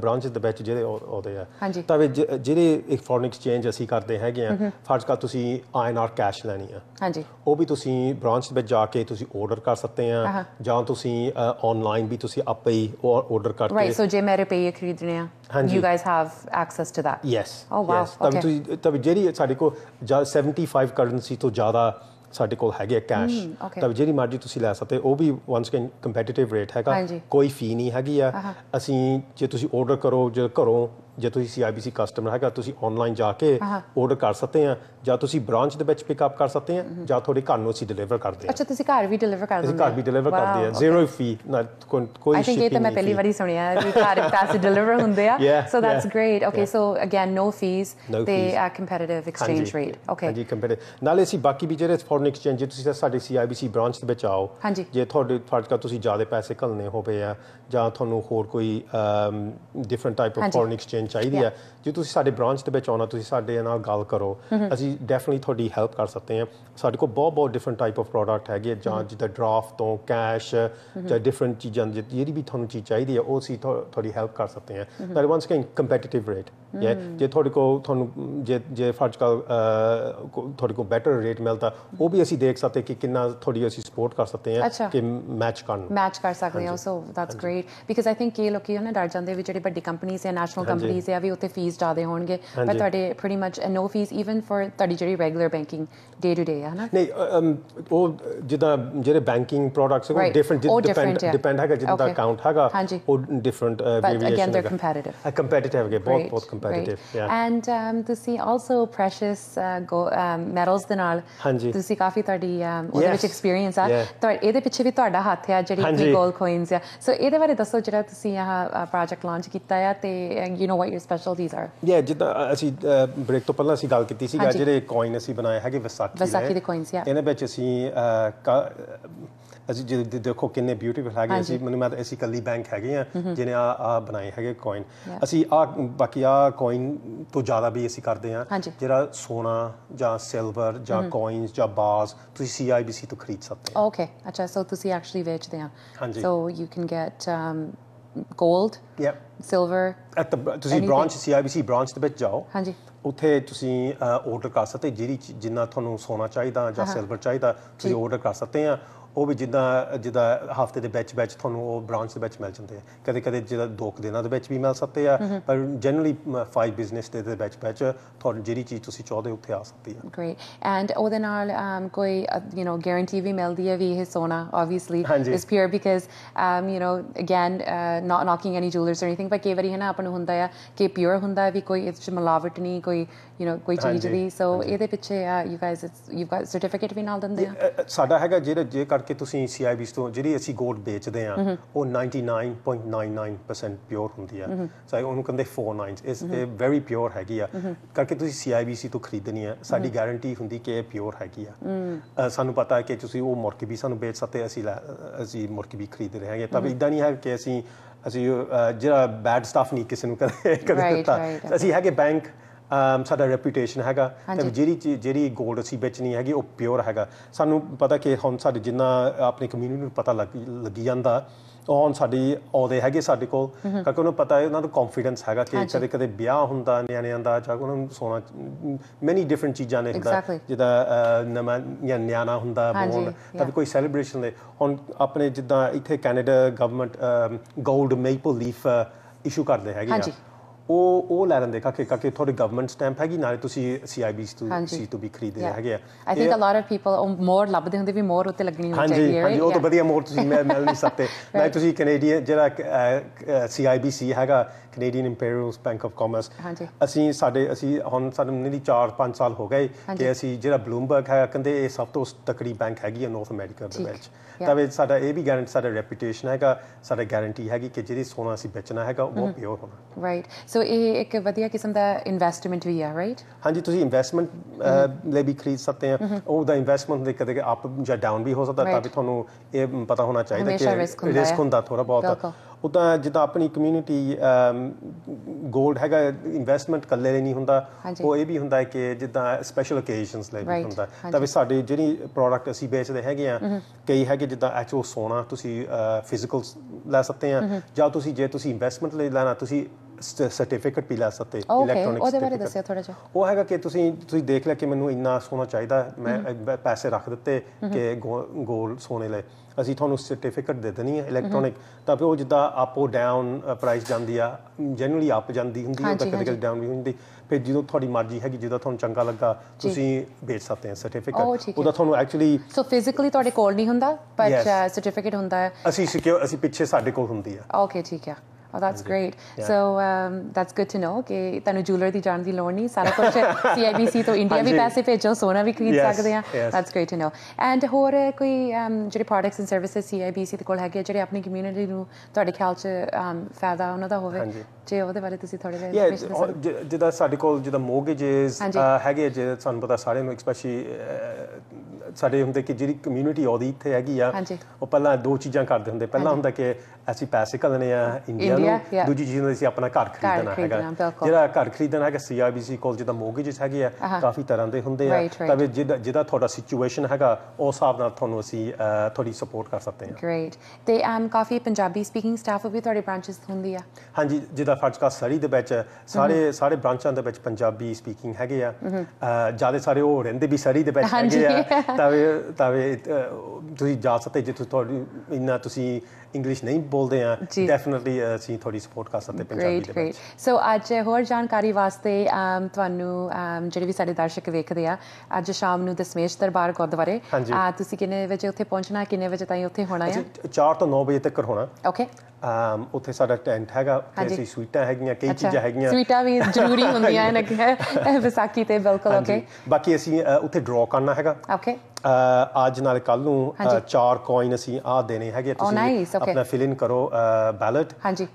ਬ੍ਰਾਂਚ ਦੇ ਵਿੱਚ ਜਿਹੜੇ ਆਉਂਦੇ ਆ ਤਾਂ ਵੀ ਜਿਹੜੇ ਇੱਕ ਫੋਰਨ ਐਕਸਚੇਂਜ ਅਸੀਂ ਕਰਦੇ ਹੈਗੇ ਆ ਫਰਜ਼ ਕਰ ਤੁਸੀਂ ਆਈਐਨਆਰ ਕੈਸ਼ ਲੈਣੀ ਆ ਹਾਂਜੀ ਉਹ ਵੀ ਤੁਸੀਂ ਬ੍ਰਾਂਚ ਦੇ ਵਿੱਚ ਜਾ ਕੇ ਤੁਸੀਂ ਆਰਡਰ ਕਰ ਸਕਦੇ ਆ ਜਾਂ ਤੁਸੀਂ ਆਨਲਾਈਨ ਵੀ ਤੁਸੀਂ ਆਪੇ ਹੀ ਆਰਡਰ ਕਰਕੇ ਰਾਈਟ ਸੋ ਜੇ ਮੈਂ ਰੁਪਏ ਖਰੀਦਣੇ ਆ you guys have access to that yes oh wow ਤਾਂ ਤੁਸੀਂ ਤਾਂ ਜਿਹੜੀ ਸਾਡੇ ਕੋ 75 ਕਰੰਸੀ ਤੋਂ ਜ਼ਿਆਦਾ ਸਾਡੇ ਕੋਲ ਹੈਗੇ ਕੈਸ਼ ਤਾਂ ਜਿਹੜੀ ਮਰਜ਼ੀ ਤੁਸੀਂ ਲੈ ਸਕਦੇ ਉਹ ਵੀ ਵਾਂਸ ਕੈਨ ਕੰਪੀਟੀਟਿਵ ਰੇਟ ਹੈਗਾ ਕੋਈ ਫੀ ਨਹੀਂ ਹੈਗੀ ਆ ਅਸੀਂ ਜੇ ਤੁਸੀਂ ਆਰਡਰ ਕਰੋ ਜੇ ਘਰੋਂ ਜੇ ਤੁਸੀਂ CIBC ਕਸਟਮਰ ਹੈਗਾ ਤੁਸੀਂ ਆਨਲਾਈਨ ਜਾ ਕੇ ਆਰਡਰ ਕਰ ਸਕਦੇ ਆ ਜਾਂ ਤੁਸੀਂ ਬ੍ਰਾਂਚ ਦੇ ਵਿੱਚ ਪਿਕਅਪ ਕਰ ਸਕਦੇ ਆ ਜਾਂ ਤੁਹਾਡੇ ਘਰ ਨੂੰ ਅਸੀਂ ਡਿਲੀਵਰ ਕਰਦੇ ਆ ਅੱਛਾ ਤੁਸੀਂ ਘਰ ਵੀ ਡਿਲੀਵਰ ਕਰਦੇ ਆ ਤੁਸੀਂ ਘਰ ਵੀ ਡਿਲੀਵਰ ਕਰਦੇ ਆ ਜ਼ੀਰੋ ਫੀ ਨਾ ਕੋਈ ਸ਼ਿਪਿੰਗ ਇਹ ਤਾਂ ਮੈਂ ਪਹਿਲੀ ਵਾਰੀ ਸੁਣਿਆ ਵੀ ਘਰ ਪੈਸੇ ਡਿਲੀਵਰ ਹੁੰਦੇ ਆ so that's great okay so again no fees ਦੇ ਆ ਕੰਪੀਟੀਟਿਵ ਐਕਸਚੇਂਜ ਰੇਟ ਓਕੇ ਹਾਂਜੀ ਕੰਪੀਟੀਟਿਵ ਨਾਲੇ ਅਸੀਂ ਬਾਕੀ ਵੀ ਜਿਹੜੇ ਫੋਰਨ ਐਕਸਚੇਂਜ ਤੁਸੀਂ ਸਾਡੇ CIBC ਬ੍ਰਾਂਚ ਦੇ ਵਿੱਚ ਆਓ ਜੇ ਤੁਹਾਡੇ ਤੁਹਾਡਾ ਤੁਸੀਂ ਜ਼ਿਆਦਾ ਪੈਸੇ ਘਲਨੇ ਹੋਵੇ ਆ ਜਾਂ ਤੁਹਾਨੂੰ ਹੋਰ ਕੋਈ different type of foreign exchange information ਚਾਹੀਦੀ ਹੈ ਜੇ ਤੁਸੀਂ ਸਾਡੇ ਬ੍ਰਾਂਚ ਦੇ ਵਿੱਚ ਆਉਣਾ ਤੁਸੀਂ ਸਾਡੇ ਨਾਲ ਗੱਲ ਕਰੋ mm-hmm. ਅਸੀਂ ਡੈਫੀਨਿਟਲੀ ਤੁਹਾਡੀ ਹੈਲਪ ਕਰ ਸਕਦੇ ਹਾਂ ਸਾਡੇ ਕੋਲ ਬਹੁਤ ਬਹੁਤ ਡਿਫਰੈਂਟ ਟਾਈਪ ਆਫ ਪ੍ਰੋਡਕਟ ਹੈਗੇ ਜਾਂ mm-hmm. ਜਿੱਦਾਂ ਡਰਾਫਟ ਤੋਂ ਕੈਸ਼ mm-hmm. ਜਾਂ ਡਿਫਰੈਂਟ ਚੀਜ਼ਾਂ ਜਿਹੜੀ ਵੀ ਤੁਹਾਨੂੰ ਚੀਜ਼ ਚਾਹੀਦੀ ਹੈ ਉਹ ਅਸੀਂ ਤੁਹਾਡੀ ਹੈਲਪ ਕਰ ਸਕਦੇ ਹਾਂ ਦੈਟ ਵਾਂਸ ਕੈਨ ਕੰਪੀਟੀਟਿਵ ਰੇਟ ਜੇ ਜੇ ਤੁਹਾਡੇ ਕੋ ਤੁਹਾਨੂੰ ਜੇ ਜੇ ਫਰਜ ਕਾ ਤੁਹਾਡੇ ਕੋ ਬੈਟਰ ਰੇਟ ਮਿਲਦਾ ਉਹ ਵੀ ਅਸੀਂ ਦੇਖ ਸਕਦੇ ਕਿ ਕਿੰਨਾ ਤੁਹਾਡੀ ਅਸੀਂ ਸਪੋਰਟ ਕਰ ਸਕਦੇ ਹਾਂ ਕਿ ਮੈਚ ਕਰਨ ਮੈਚ ਕਰ ਸਕਦੇ ਹਾਂ so that's great because I think ਕਿ ਲੋਕੀ ਹਨ ਡਰ ਜਾਂਦੇ ਵੀ ਜਿਹੜੇ ਵੱਡੀ ਕੰਪਨੀਆਂ ਸੇ ਨੈਸ਼ਨਲ ਕੰਪਨੀਆਂ ਆ ਵੀ ਉੱਥੇ ਫੀਸ ਜ਼ਿਆਦੇ ਹੋਣਗੇ ਪਰ ਤੁਹਾਡੇ pretty much no fees even for ਤੁਹਾਡੀ ਜਿਹੜੀ regular banking day to day ਹੈ ਨਾ ਨਹੀਂ ਉਹ ਜਿੱਦਾਂ ਜਿਹੜੇ ਬੈਂਕਿੰਗ ਪ੍ਰੋਡਕਟਸ ਉਹ ਡਿਫਰੈਂਟ ਡਿਪੈਂਡ ਡਿਪੈਂਡ ਹੈਗਾ ਜਿੱਦਾਂ ਅਕਾਊਂਟ ਹੈਗਾ ਉਹ ਡਿਫਰੈਂਟ ਵੇਰੀਏਸ਼ਨ ਹੈਗਾ ਕੰਪੈਟੀਟਿਵ ਕੰਪੈਟੀਟਿਵ ਹੈਗੇ ਬਹੁਤ ਬਹੁਤ competitive right? yeah and um, ਤੁਸੀਂ also precious uh, gold, um, medals ਦੇ ਨਾਲ ਹਾਂਜੀ ਤੁਸੀਂ ਕਾਫੀ ਤੁਹਾਡੀ um, ਉਹਦੇ ਵਿੱਚ ਐਕਸਪੀਰੀਅੰਸ ਆ ਤੁਹਾਡੇ ਇਹਦੇ ਪਿੱਛੇ ਵੀ ਤੁਹਾਡਾ ਹੱਥ ਆ ਜਿਹੜੀ ਕਿ ਗੋਲ ਕੋਇਨਸ ਆ ਸੋ ਇਹਦੇ ਬਾਰੇ ਦੱਸੋ ਜਿਹੜਾ ਤੁਸੀਂ ਇਹ ਪ੍ਰੋਜੈਕਟ ਲਾਂਚ ਕੀਤਾ ਆ ਤੇ you know what your specialties are yeah ਜਿੱਦਾਂ ਅਸੀਂ ਬ੍ਰੇਕ ਤੋਂ ਪਹਿਲਾਂ ਅਸੀਂ ਗੱਲ ਕੀਤੀ ਸੀ ਜਿਹੜੇ ਕੋਇਨ ਅਸੀਂ ਬਣਾਇਆ ਹੈਗੇ ਵਿਸਾਖੀ ਦੇ ਵਿਸਾਖੀ ਦੇ ਕੋਇਨਸ ਆ ਇਹਦੇ ਵਿੱਚ ਅਸੀਂ ਅਸੀਂ ਜੇ ਦੇਖੋ ਕਿੰਨੇ ਬਿਊਟੀਫੁਲ ਹੈਗੇ ਅਸੀਂ ਮੈਨੂੰ ਮੈਂ ਅਸੀਂ ਕੱਲੀ ਬੈਂਕ ਹੈਗੇ ਆ ਜਿਹਨੇ ਆ ਆ ਬਣਾਏ ਹੈਗੇ ਕੋਇਨ ਅਸੀਂ ਆ ਬਾਕੀ ਆ ਕੋਇਨ ਤੋਂ ਜ਼ਿਆਦਾ ਵੀ ਅਸੀਂ ਕਰਦੇ ਆ ਜਿਹੜਾ ਸੋਨਾ ਜਾਂ ਸਿਲਵਰ ਜਾਂ ਕੋਇਨਸ ਜਾਂ ਬਾਰਸ ਤੁਸੀਂ ਸੀਆਈਬੀਸੀ ਤੋਂ ਖਰੀਦ ਸਕਦੇ ਹੋ ਓਕੇ ਅੱਛਾ ਸੋ ਤੁਸੀਂ ਐਕਚੁਅਲੀ ਵੇਚਦੇ ਆ so you can get gold yep silver at the ਤੁਸੀਂ ਬ੍ਰਾਂਚ CIBC ਬ੍ਰਾਂਚ ਦੇ ਵਿੱਚ ਜਾਓ ਹਾਂਜੀ ਉੱਥੇ ਤੁਸੀਂ ਆਰਡਰ ਕਰ ਸਕਦੇ ਜਿਹੜੀ ਜਿੰਨਾ ਤੁਹਾਨੂੰ ਸੋਨਾ ਚਾਹੀਦਾ ਜਾਂ ਸਿਲਵਰ ਚਾਹੀਦਾ ਤੁਸੀਂ ਆਰਡਰ ਕਰ ਸਕਦੇ ਆ ਉਹ ਵੀ ਜਿੱਦਾਂ ਜਿੱਦਾਂ ਹਫਤੇ ਦੇ ਵਿੱਚ ਵਿੱਚ ਤੁਹਾਨੂੰ ਉਹ ਬ੍ਰਾਂਚ ਦੇ ਵਿੱਚ ਮਿਲ ਜਾਂਦੇ ਆ ਕਦੇ ਕਦੇ ਜਿਹੜਾ ਦੋ ਦਿਨਾਂ ਦੇ ਵਿੱਚ ਵੀ ਮਿਲ ਸਕਦੇ ਆ ਪਰ ਜਨਰਲੀ ਫਾਈਵ ਬਿਜ਼ਨਸ ਦੇ ਦੇ ਵਿੱਚ ਵਿੱਚ ਤੁਹਾਨੂੰ ਜਿਹੜੀ ਚੀਜ਼ ਤੁਸੀਂ ਚਾਹਦੇ ਉੱਥੇ ਆ ਸਕਦੀ ਆ ਗ੍ਰੇਟ ਐਂਡ ਉਹਦੇ ਨਾਲ ਕੋਈ ਯੂ نو ਗਾਰੰਟੀ ਵੀ ਮਿਲਦੀ ਹੈ ਵੀ ਇਹ ਸੋਨਾ obviously is pure because you know again not knocking any jewellers or anything but ਕਈ ਵਾਰੀ ਹੈ ਨਾ ਆਪਾਂ ਨੂੰ ਹੁੰਦਾ ਆ ਕਿ ਪਿਓਰ ਹੁੰਦਾ ਹੈ ਵੀ ਕੋਈ ਇਸ ਚ ਮਿਲਾਵਟ ਨਹੀਂ ਕੋਈ ਯੂ نو ਕੋਈ ਚੀਜ਼ ਵੀ ਸੋ ਇਹਦੇ ਪਿੱਛੇ you guys you got certificate ਵੀ ਨਾਲ ਦਿੰਦੇ ਆ ਸਾਡਾ ਹੈਗਾ ਜਿਹੜਾ ਜੇ ਕਰਕੇ ਤੁਸੀਂ ਸੀਆਈਬੀਸ ਤੋਂ ਜਿਹੜੀ ਅਸੀਂ ਗੋਲਡ ਵੇਚਦੇ ਆ ਉਹ 99.99% ਪਿਓਰ ਹੁੰਦੀ ਆ ਸੋ ਉਹਨੂੰ ਕਹਿੰਦੇ 49s ਇਸ ਇਹ ਵੈਰੀ ਪਿਓਰ ਹੈਗੀ ਆ ਕਰਕੇ ਤੁਸੀਂ ਸੀਆਈਬੀਸ ਤੋਂ ਖਰੀਦਣੀ ਆ ਸਾਡੀ ਗਾਰੰਟੀ ਹੁੰਦੀ ਕਿ ਇਹ ਪਿਓਰ ਹੈਗੀ ਆ ਸਾਨੂੰ ਪਤਾ ਹੈ ਕਿ ਤੁਸੀਂ ਉਹ ਮੁਰਕੀ ਵੀ ਸਾਨੂੰ ਵੇਚ ਸਕਦੇ ਅਸੀਂ ਅਸੀਂ ਮੁਰਕੀ ਵੀ ਖਰੀਦ ਰਹੇ ਹਾਂਗੇ ਤਾਂ ਇਦਾਂ ਨਹੀਂ ਹੈ ਕਿ ਅਸੀਂ ਅਸੀਂ ਜਿਹੜਾ ਬੈਡ ਸਟਾਫ ਨਹੀਂ ਕਿਸੇ ਨੂੰ ਕਦੇ ਕਦੇ ਦਿੱਤਾ ਅਸੀਂ ਹੈਗੇ ਬੈਂਕ ਸਾਡਾ ਰੈਪਿਊਟੇਸ਼ਨ ਹੈਗਾ ਤੇ ਜਿਹੜੀ ਜਿਹੜੀ ਗੋਲਡ ਅਸੀਂ ਵੇਚਣੀ ਹੈਗੀ ਉਹ ਪਿਓਰ ਹੈਗਾ ਸਾਨੂੰ ਪਤਾ ਕਿ ਹੁਣ ਸਾਡੇ ਜਿੰਨਾ ਆਪਣੀ ਕਮਿਊਨਿਟੀ ਨੂੰ ਪਤਾ ਲੱਗੀ ਜਾਂਦਾ ਹੁਣ ਸਾਡੀ ਆਉਦੇ ਹੈਗੇ ਸਾਡੇ ਕੋਲ ਕਿਉਂਕਿ ਉਹਨੂੰ ਪਤਾ ਹੈ ਉਹਨਾਂ ਨੂੰ ਕੌਨਫੀਡੈਂਸ ਹੈਗਾ ਕਿ ਕਦੇ ਕਦੇ ਵਿਆਹ ਹੁੰਦਾ ਨਿਆਣਿਆਂ ਦਾ ਚਾਹ ਉਹਨਾਂ ਨੂੰ ਸੋਨਾ ਮੈਨੀ ਡਿਫਰੈਂਟ ਚੀਜ਼ਾਂ ਨੇ ਹੁੰਦਾ ਜਿਹਦਾ ਨਮਨ ਜਾਂ ਨਿਆਣਾ ਹੁੰਦਾ ਬੋਨ ਤਾਂ ਕੋਈ ਸੈਲੀਬ੍ਰੇਸ਼ਨ ਦੇ ਹੁਣ ਆਪਣੇ ਜਿੱਦਾਂ ਇੱਥੇ Canada government gold maple leaf issue ਕਰਦੇ ਹੈਗੇ ਆ ਉਹ ਉਹ ਲੈ ਲੈਂਦੇ ਕਿ ਕਿ ਤੁਹਾਡੀ ਗਵਰਨਮੈਂਟ ਸਟੈਂਪ ਹੈਗੀ ਨਾਲੇ ਤੁਸੀਂ ਸੀਆਈਬੀਸ ਤੋਂ ਸੀ ਤੋਂ ਵੀ ਖਰੀਦੇ ਹੈਗੇ ਆ I think a lot of people more ਲੱਭਦੇ ਹੁੰਦੇ ਵੀ ਮੋਰ ਉੱਤੇ ਲੱਗਣੀ ਹੋਣੀ ਚਾਹੀਦੀ ਹੈ ਹਾਂਜੀ ਉਹ ਤਾਂ ਵਧੀਆ ਮੋਰ ਤੁਸੀਂ ਮਿਲ ਨਹੀਂ ਸਕਦੇ *laughs* ਮੈਂ ਤੁਸੀਂ ਕੈਨੇਡੀਅਨ ਜਿਹੜਾ ਸੀਆਈਬੀਸੀ ਹੈਗਾ Canadian Imperial Bank of Commerce ਅਸੀਂ ਸਾਡੇ ਅਸੀਂ ਹੁਣ ਸਾਨੂੰ ਨੀਲੀ 4-5 ਸਾਲ ਹੋ ਗਏ ਕਿ ਅਸੀਂ ਜਿਹੜਾ ਬਲੂਮਬਰਗ ਹੈ ਕਹਿੰਦੇ ਇਹ ਸਭ ਤੋਂ ਤਕੜੀ ਬੈਂਕ ਹੈਗੀ ਹੈ ਨਾਰਥ ਅਮਰੀਕਾ ਦੇ ਵਿੱਚ ਤਾਂ ਵੀ ਸਾਡਾ ਇਹ ਵੀ ਗਾਰੰਟੀ ਸਾਡਾ ਰੈਪਿਊਟੇਸ਼ਨ ਹੈਗਾ ਸਾਡਾ ਗਾਰੰਟੀ ਹੈਗੀ ਕਿ ਜਿਹੜੀ ਸੋਨਾ ਅਸੀਂ ਵੇਚਣਾ ਹੈਗਾ ਉਹ ਪਿਓਰ ਹੋਣਾ ਰਾਈਟ ਸੋ ਇਹ ਇੱਕ ਵਧੀਆ ਕਿਸਮ ਦਾ ਇਨਵੈਸਟਮੈਂਟ ਵੀ ਹੈ ਰਾਈਟ ਹਾਂਜੀ ਤੁਸੀਂ ਇਨਵੈਸਟਮੈਂਟ ਲੈ ਵੀ ਖਰੀਦ ਸਕਦੇ ਆ ਦਾ ਇਨਵੈਸਟਮੈਂਟ ਦੇ ਕਦੇ ਅਪ ਜਾਂ ਡਾਊਨ ਵੀ ਹੋ ਸਕਦਾ ਤਾਂ ਵੀ ਤੁਹਾਨੂੰ ਇਹ ਪਤਾ ਹੋਣਾ ਚਾਹੀਦਾ ਕਿ ਰਿਸਕ ਹੁੰਦਾ ਥੋੜਾ ਬਹੁਤ ਉਦਾਂ ਜਿੱਦਾਂ ਆਪਣੀ ਕਮਿਊਨਿਟੀ ਗੋਲਡ ਹੈਗਾ ਇਨਵੈਸਟਮੈਂਟ ਕੱਲੇ ਲਈ ਨਹੀਂ ਹੁੰਦਾ ਉਹ ਇਹ ਵੀ ਹੁੰਦਾ ਕਿ ਜਿੱਦਾਂ ਸਪੈਸ਼ਲ ਓਕੇਸ਼ਨਸ ਲਈ ਵੀ ਹੁੰਦਾ ਤਾਂ ਵੀ ਸਾਡੇ ਜਿਹੜੀ ਪ੍ਰੋਡਕਟ ਅਸੀਂ ਵੇਚਦੇ ਹੈਗੇ ਆ ਕਈ ਹੈਗੇ ਜਿੱਦਾਂ ਐਕਚੁਅਲ ਸੋਨਾ ਤੁਸੀਂ ਫਿਜ਼ੀਕਲ ਲੈ ਸਕਦੇ ਆ ਜਾਂ ਤੁਸੀਂ ਜੇ ਤੁਸੀਂ ਇਨਵੈਸਟਮੈਂਟ ਲਈ ਲੈਣਾ ਤੁਸੀਂ ਸਰਟੀਫਿਕੇਟ ਵੀ ਲੈ ਸਕਦੇ ਇਲੈਕਟ੍ਰੋਨਿਕ ਉਹਦੇ ਬਾਰੇ ਥੋੜਾ ਜਿਹਾ ਉਹ ਹੈਗਾ ਕਿ ਤੁਸੀਂ ਤੁਸੀਂ ਦੇਖ ਲਿਆ ਕਿ ਮੈਨੂੰ ਇੰਨਾ ਸੋਨਾ ਚਾਹੀਦਾ ਮੈਂ ਪੈਸੇ ਰੱਖ ਦਿੱਤੇ ਕਿ ਗੋਲ ਸੋਨੇ ਲਈ ਅਸੀਂ ਤੁਹਾਨੂੰ ਸਰਟੀਫਿਕੇਟ ਦੇ ਦੇਣੀ ਹੈ ਇਲੈਕਟ੍ਰੋਨਿਕ ਤਾਂ ਫਿਰ ਉਹ ਜਿੱਦਾਂ ਆਪੋ ਡਾਊਨ ਪ੍ਰਾਈਸ ਜਾਂਦੀ ਆ ਜਨਰਲੀ ਅਪ ਜਾਂਦੀ ਹੁੰਦੀ ਹੈ ਤਾਂ ਕਦੇ ਕਦੇ ਡਾਊਨ ਵੀ ਹੁੰਦੀ ਫਿਰ ਜਦੋਂ ਤੁਹਾਡੀ ਮਰਜ਼ੀ ਹੈਗੀ ਜਿੱਦਾਂ ਤੁਹਾਨੂੰ ਚੰਗਾ ਲੱਗਾ ਤੁਸੀਂ ਵੇਚ ਸਕਦੇ ਹੋ ਸਰਟੀਫਿਕੇਟ ਉਹਦਾ ਤੁਹਾਨੂੰ ਐਕਚੁਅਲੀ ਸੋ ਫਿਜ਼ੀਕਲੀ ਤੁਹਾਡੇ ਕੋਲ ਨਹੀਂ ਹੁੰਦਾ ਪਰ ਸਰਟੀਫਿਕੇਟ ਹੁੰਦਾ ਹੈ ਅਸੀਂ ਸਿਕਿਉਰ ਅਸੀਂ ਪਿੱਛੇ ਸਾਡੇ ਕੋਲ ਹੁੰਦੀ ਆ ਓਕੇ ਠੀਕ ਆ ਵਾਹ that's great so that's good to know ਕਿ ਤੁਹਾਨੂੰ ਜੂਲਰ ਦੀ ਜਾਣ ਦੀ ਲੋੜ ਨਹੀਂ ਸਾਰਾ ਕੁਝ ਸੀਆਈਬੀਸੀ ਤੋਂ ਇੰਡੀਆ ਵੀ ਪੈਸੇ ਭੇਜੋ ਸੋਨਾ ਵੀ ਖਰੀਦ ਸਕਦੇ ਆ that's great to know and ਹੋਰ ਕੋਈ ਜਿਹੜੇ ਪ੍ਰੋਡਕਟਸ ਐਂਡ ਸਰਵਿਸਿਜ਼ ਸੀਆਈਬੀਸੀ ਦੇ ਕੋਲ ਹੈਗੇ ਜਿਹੜੇ ਆਪਣੀ ਕਮਿਊਨਿਟੀ ਨੂੰ ਤੁਹਾਡੇ ਖਿਆਲ 'ਚ ਫਾਇਦਾ ਉਹਨਾਂ ਦਾ ਹੋਵੇ ਜੇ ਉਹਦੇ ਬਾਰੇ ਤੁਸੀਂ ਥੋੜੇ ਜਿਹਾ ਇਨਫੋਰਮੇਸ਼ਨ ਜਿੱਦਾਂ ਸਾਡੇ ਕੋਲ ਜਿੱਦਾਂ ਮੋਰਗੇजेस ਹੈਗੇ ਜੇ ਤੁਹਾਨੂੰ ਪਤਾ ਸਾਰਿਆਂ ਨੂੰ ਐਕਸਪੈਸ਼ਲੀ ਸਾਡੇ ਹੁੰਦੇ ਕਿ ਜਿਹੜੀ ਕਮਿਊਨਿਟੀ ਆਉਦੀ ਇੱਥੇ ਹੈਗੀ ਆ ਉਹ ਪਹਿਲਾਂ ਦੋ ਚੀਜ਼ਾਂ ਕਰਦੇ ਹੁੰਦੇ ਪਹਿਲਾਂ ਹੁੰਦਾ ਕਿ ਅਸੀਂ ਪੈਸੇ ਕੱਢਣੇ ਆ ਇੰਡੀਆ ਨੂੰ ਦੂਜੀ ਚੀਜ਼ ਹੁੰਦੀ ਆਪਣਾ ਘਰ ਖਰੀਦਣਾ ਹੈਗਾ ਜਿਹੜਾ ਘਰ ਖਰੀਦਣਾ ਹੈਗਾ ਸੀਆਰਬੀਸੀ ਕੋਲ ਜਿਹਦਾ ਮੋਰਗੇਜਸ ਹੈਗੇ ਆ ਕਾਫੀ ਤਰ੍ਹਾਂ ਦੇ ਹੁੰਦੇ ਆ ਤਾਂ ਵੀ ਜਿਹਦਾ ਤੁਹਾਡਾ ਸਿਚੁਏਸ਼ਨ ਹੈਗਾ ਉਸ ਹਿਸਾਬ ਨਾਲ ਤੁਹਾਨੂੰ ਅਸੀਂ ਤੁਹਾਡੀ ਸਪੋਰਟ ਕਰ ਸਕਦੇ ਹਾਂ ਗ੍ਰੇਟ ਤੇ ਆਮ ਕਾਫੀ ਪੰਜਾਬੀ ਸਪੀਕਿੰਗ ਸਟਾਫ ਵੀ ਤੁਹਾਡੇ ਬ੍ਰਾਂਚਸ ਹੁੰਦੀ ਆ ਹਾਂਜੀ ਜਿਹਦਾ ਫਰਜ਼ ਕਾ ਸਰੀ ਦੇ ਵਿੱਚ ਸਾਰੇ ਸਾਰੇ ਬ੍ਰਾਂਚਾਂ ਦੇ ਵਿੱਚ ਪੰਜਾਬੀ ਸਪੀਕਿੰਗ ਹੈਗੇ ਆ ਜਿਆਦਾ ਸਾਰੇ ਉਹ ਰਹਿੰਦੇ ਵੀ ਸਰੀ ਦੇ ਵਿੱਚ ਹੈਗੇ ਆ ਤਾਵੇ ਤਾਵੇ ਤੁਸੀਂ ਜਾ ਸਕਦੇ ਜੇ ਤੁਹਾਡੀ ਇੰਨਾ ਤੁਸੀਂ ਇੰਗਲਿਸ਼ ਨਹੀਂ ਬੋਲਦੇ ਆ ਡੈਫੀਨਿਟਲੀ ਅਸੀਂ ਤੁਹਾਡੀ ਸਪੋਰਟ ਕਰ ਸਕਦੇ ਪੰਜਾਬੀ ਦੇ ਵਿੱਚ ਸੋ ਅੱਜ ਹੋਰ ਜਾਣਕਾਰੀ ਵਾਸਤੇ ਤੁਹਾਨੂੰ ਜਿਹੜੇ ਵੀ ਸਾਡੇ ਦਰਸ਼ਕ ਵੇਖਦੇ ਆ ਅੱਜ ਸ਼ਾਮ ਨੂੰ ਦਸਮੇਸ਼ ਦਰਬਾਰ ਗੁਰਦੁਆਰੇ ਤੁਸੀਂ ਕਿੰਨੇ ਵਜੇ ਉੱਥੇ ਪਹੁੰਚਣਾ ਕਿੰਨੇ ਵਜੇ ਤਾਈਂ ਉੱਥੇ ਹੋਣਾ ਹੈ 4 ਤੋਂ 9 ਵਜੇ ਤੱਕ ਹੋਣਾ ਓਕੇ ਅਮ ਉੱਥੇ ਸਾਡਾ ਟੈਂਟ ਹੈਗਾ ਤੇ ਸਵੀਟਾਂ ਹੈਗੀਆਂ ਕਈ ਚੀਜ਼ਾਂ ਹੈਗੀਆਂ ਸਵੀਟਾਂ ਵੀ ਜ਼ਰੂਰੀ *laughs* ਹੁੰਦੀਆਂ ਨੇ ਕਿ ਵਿਸਾਖੀ ਤੇ ਬਿਲਕੁਲ ਓਕੇ ਬਾਕੀ ਅਸੀਂ ਉੱਥੇ ਡਰਾ ਕਰਨਾ ਹੈਗਾ ਓਕੇ ਅੱਜ ਨਾਲ ਕੱਲ ਨੂੰ ਚਾਰ ਕੋਇਨ ਅਸੀਂ ਆ ਦੇਣੇ ਹੈਗੇ ਤੁਸੀਂ oh, ਆਪਣਾ ਫਿਲ ਇਨ ਕਰੋ ਬੈਲਟ ਹਾਂਜੀ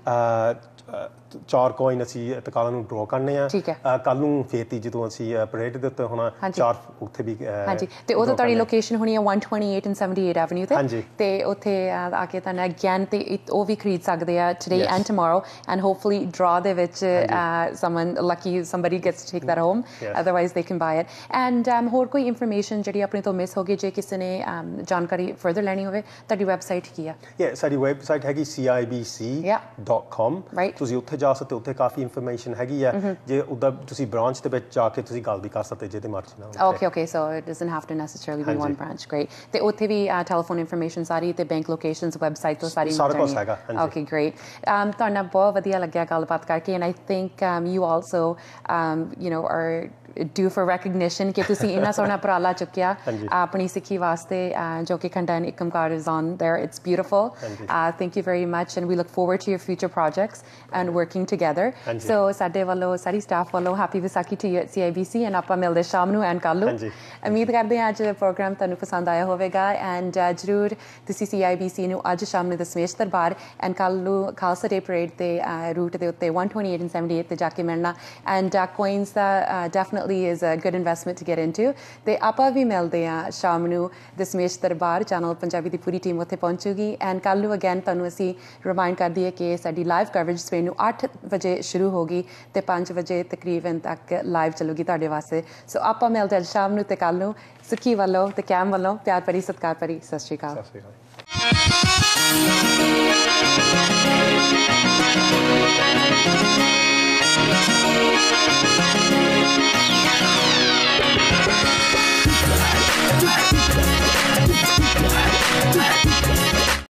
ਚਾਰ ਕੋਇਨ ਅਸੀਂ ਤਕਾਲਾਂ ਨੂੰ ਡਰਾ ਕਰਨੇ ਆ ਕੱਲ ਨੂੰ ਫੇਰ ਤੀ ਜਦੋਂ ਅਸੀਂ ਪਰੇਡ ਦੇ ਉੱਤੇ ਹੋਣਾ ਚਾਰ ਉੱਥੇ ਵੀ ਹਾਂਜੀ ਤੇ ਉਹ ਤਾਂ ਤੁਹਾਡੀ ਲੋਕੇਸ਼ਨ ਹੋਣੀ ਹੈ 128 ਐਂਡ 78 ਐਵਨਿਊ ਤੇ ਤੇ ਉੱਥੇ ਆ ਕੇ ਤਾਂ ਅਗੇਨ ਤੇ ਉਹ ਵੀ ਖਰੀਦ ਸਕਦੇ ਆ today and tomorrow and hopefully draw ਦੇ ਵਿੱਚ someone lucky somebody gets take that home otherwise they can buy it and ਹੋਰ ਕੋਈ ਇਨਫੋਰਮੇਸ਼ਨ ਜਿਹੜੀ ਆਪਣੇ ਤੋਂ ਮਿਸ ਮਿਸ ਹੋ ਜੇ ਕਿਸੇ ਨੇ ਜਾਣਕਾਰੀ ਫਰਦਰ ਲੈਣੀ ਹੋਵੇ ਤੁਹਾਡੀ ਵੈਬਸਾਈਟ ਕੀ ਆ ਯਾ ਸਾਡੀ ਵੈਬਸਾਈਟ ਹੈਗੀ cibc.com ਤੁਸੀਂ ਉੱਥੇ ਜਾ ਸਕਦੇ ਉੱਥੇ ਕਾਫੀ ਇਨਫੋਰਮੇਸ਼ਨ ਹੈਗੀ ਆ mm-hmm. ਜੇ ਉਦਾਂ ਤੁਸੀਂ ਬ੍ਰਾਂਚ ਦੇ ਵਿੱਚ ਜਾ ਕੇ ਤੁਸੀਂ ਗੱਲ ਵੀ ਕਰ ਸਕਦੇ ਜਿਹਦੇ ਮਰਜ਼ੀ ਨਾਲ okay okay so it doesn't have to necessarily be one branch great ਤੇ ਉੱਥੇ ਵੀ ਟੈਲੀਫੋਨ ਇਨਫੋਰਮੇਸ਼ਨ ਸਾਰੀ ਤੇ ਬੈਂਕ ਲੋਕੇਸ਼ਨਸ ਵੈਬਸਾਈਟ ਤੋਂ ਸਾਰੀ ਸਾਰਾ ਕੁਝ ਹੈਗਾ ਹਾਂਜੀ ਓਕੇ ਗ੍ਰੇਟ ਅਮ ਤੁਹਾਨੂੰ ਬਹੁਤ ਵਧੀਆ ਲੱਗਿਆ ਗੱਲਬਾਤ ਕਰਕੇ and I think you also you know are due for recognition ਕਿ ਤੁਸੀਂ ਇੰਨਾ ਸੋਹਣਾ ਉਪਰਾਲਾ ਚੁੱਕਿਆ ਆਪਣੀ ਸਿੱਖੀ ਵਾਸਤੇ ਜੋ ਕਿ ਕੰਟੈਨ ਇਕਮ car is on there it's beautiful thank you very much and we look forward to your future projects and working together so ਸਾਡੇ ਵੱਲੋਂ ਸਾਰੀ ਸਟਾਫ ਵੱਲੋਂ happy Vaisakhi to CIBC and ਆਪਾਂ ਮਿਲਦੇ ਸ਼ਾਮ ਨੂੰ ਐਂਡ ਕੱਲ ਨੂੰ ਉਮੀਦ ਕਰਦੇ ਹਾਂ ਅੱਜ ਦਾ ਪ੍ਰੋਗਰਾਮ ਤੁਹਾਨੂੰ ਪਸੰਦ ਆਇਆ ਹੋਵੇਗਾ ਐਂਡ ਜਰੂਰ ਤੁਸੀਂ ਸੀਆਈਬੀਸੀ ਨੂੰ ਅੱਜ ਸ਼ਾਮ ਨੂੰ ਦਸਮੇਸ਼ ਦਰਬਾਰ ਐਂਡ ਕੱਲ ਨੂੰ ਖਾਲਸਾ ਡੇ ਪਰੇਡ ਤੇ ਰੂਟ ਦੇ ਉੱਤੇ 128 ਐਂਡ 78 ਤੇ ਜਾ ਕੇ ਮਿਲਣਾ ਐਂਡ ਕੋਇਨਸ ਦਾ definite definitely is a good investment to get into ਤੇ ਆਪਾਂ ਵੀ ਮਿਲਦੇ ਆ ਸ਼ਾਮ ਨੂੰ ਦਸਮੇਸ਼ ਦਰਬਾਰ ਚੈਨਲ ਪੰਜਾਬੀ ਦੀ ਪੂਰੀ ਟੀਮ ਉੱਥੇ ਪਹੁੰਚੂਗੀ ਐਂਡ ਕੱਲ ਨੂੰ ਅਗੇਨ ਤੁਹਾਨੂੰ ਅਸੀਂ ਰਿਮਾਈਂਡ ਕਰ ਦਈਏ ਕਿ ਸਾਡੀ ਲਾਈਵ ਕਵਰੇਜ ਸਵੇਰ ਨੂੰ 8 ਵਜੇ ਸ਼ੁਰੂ ਹੋਗੀ ਤੇ 5 ਵਜੇ ਤਕਰੀਬਨ ਤੱਕ ਲਾਈਵ ਚੱਲੂਗੀ ਤੁਹਾਡੇ ਵਾਸਤੇ ਸੋ ਆਪਾਂ ਮਿਲਦੇ ਹਾਂ ਸ਼ਾਮ ਨੂੰ ਤੇ ਕੱਲ ਨੂੰ ਸੁਖੀ ਵੱਲੋਂ ਤੇ ਕੈਮ ਵੱਲੋਂ ਪਿਆਰ ਭਰੀ ਸਤਿਕਾਰ ਭਰੀ ਸਤਿ ਸ਼੍ਰੀ ਅਕਾਲ ਸਤਿ ਸ਼੍ਰੀ ਅਕਾਲ Thank you.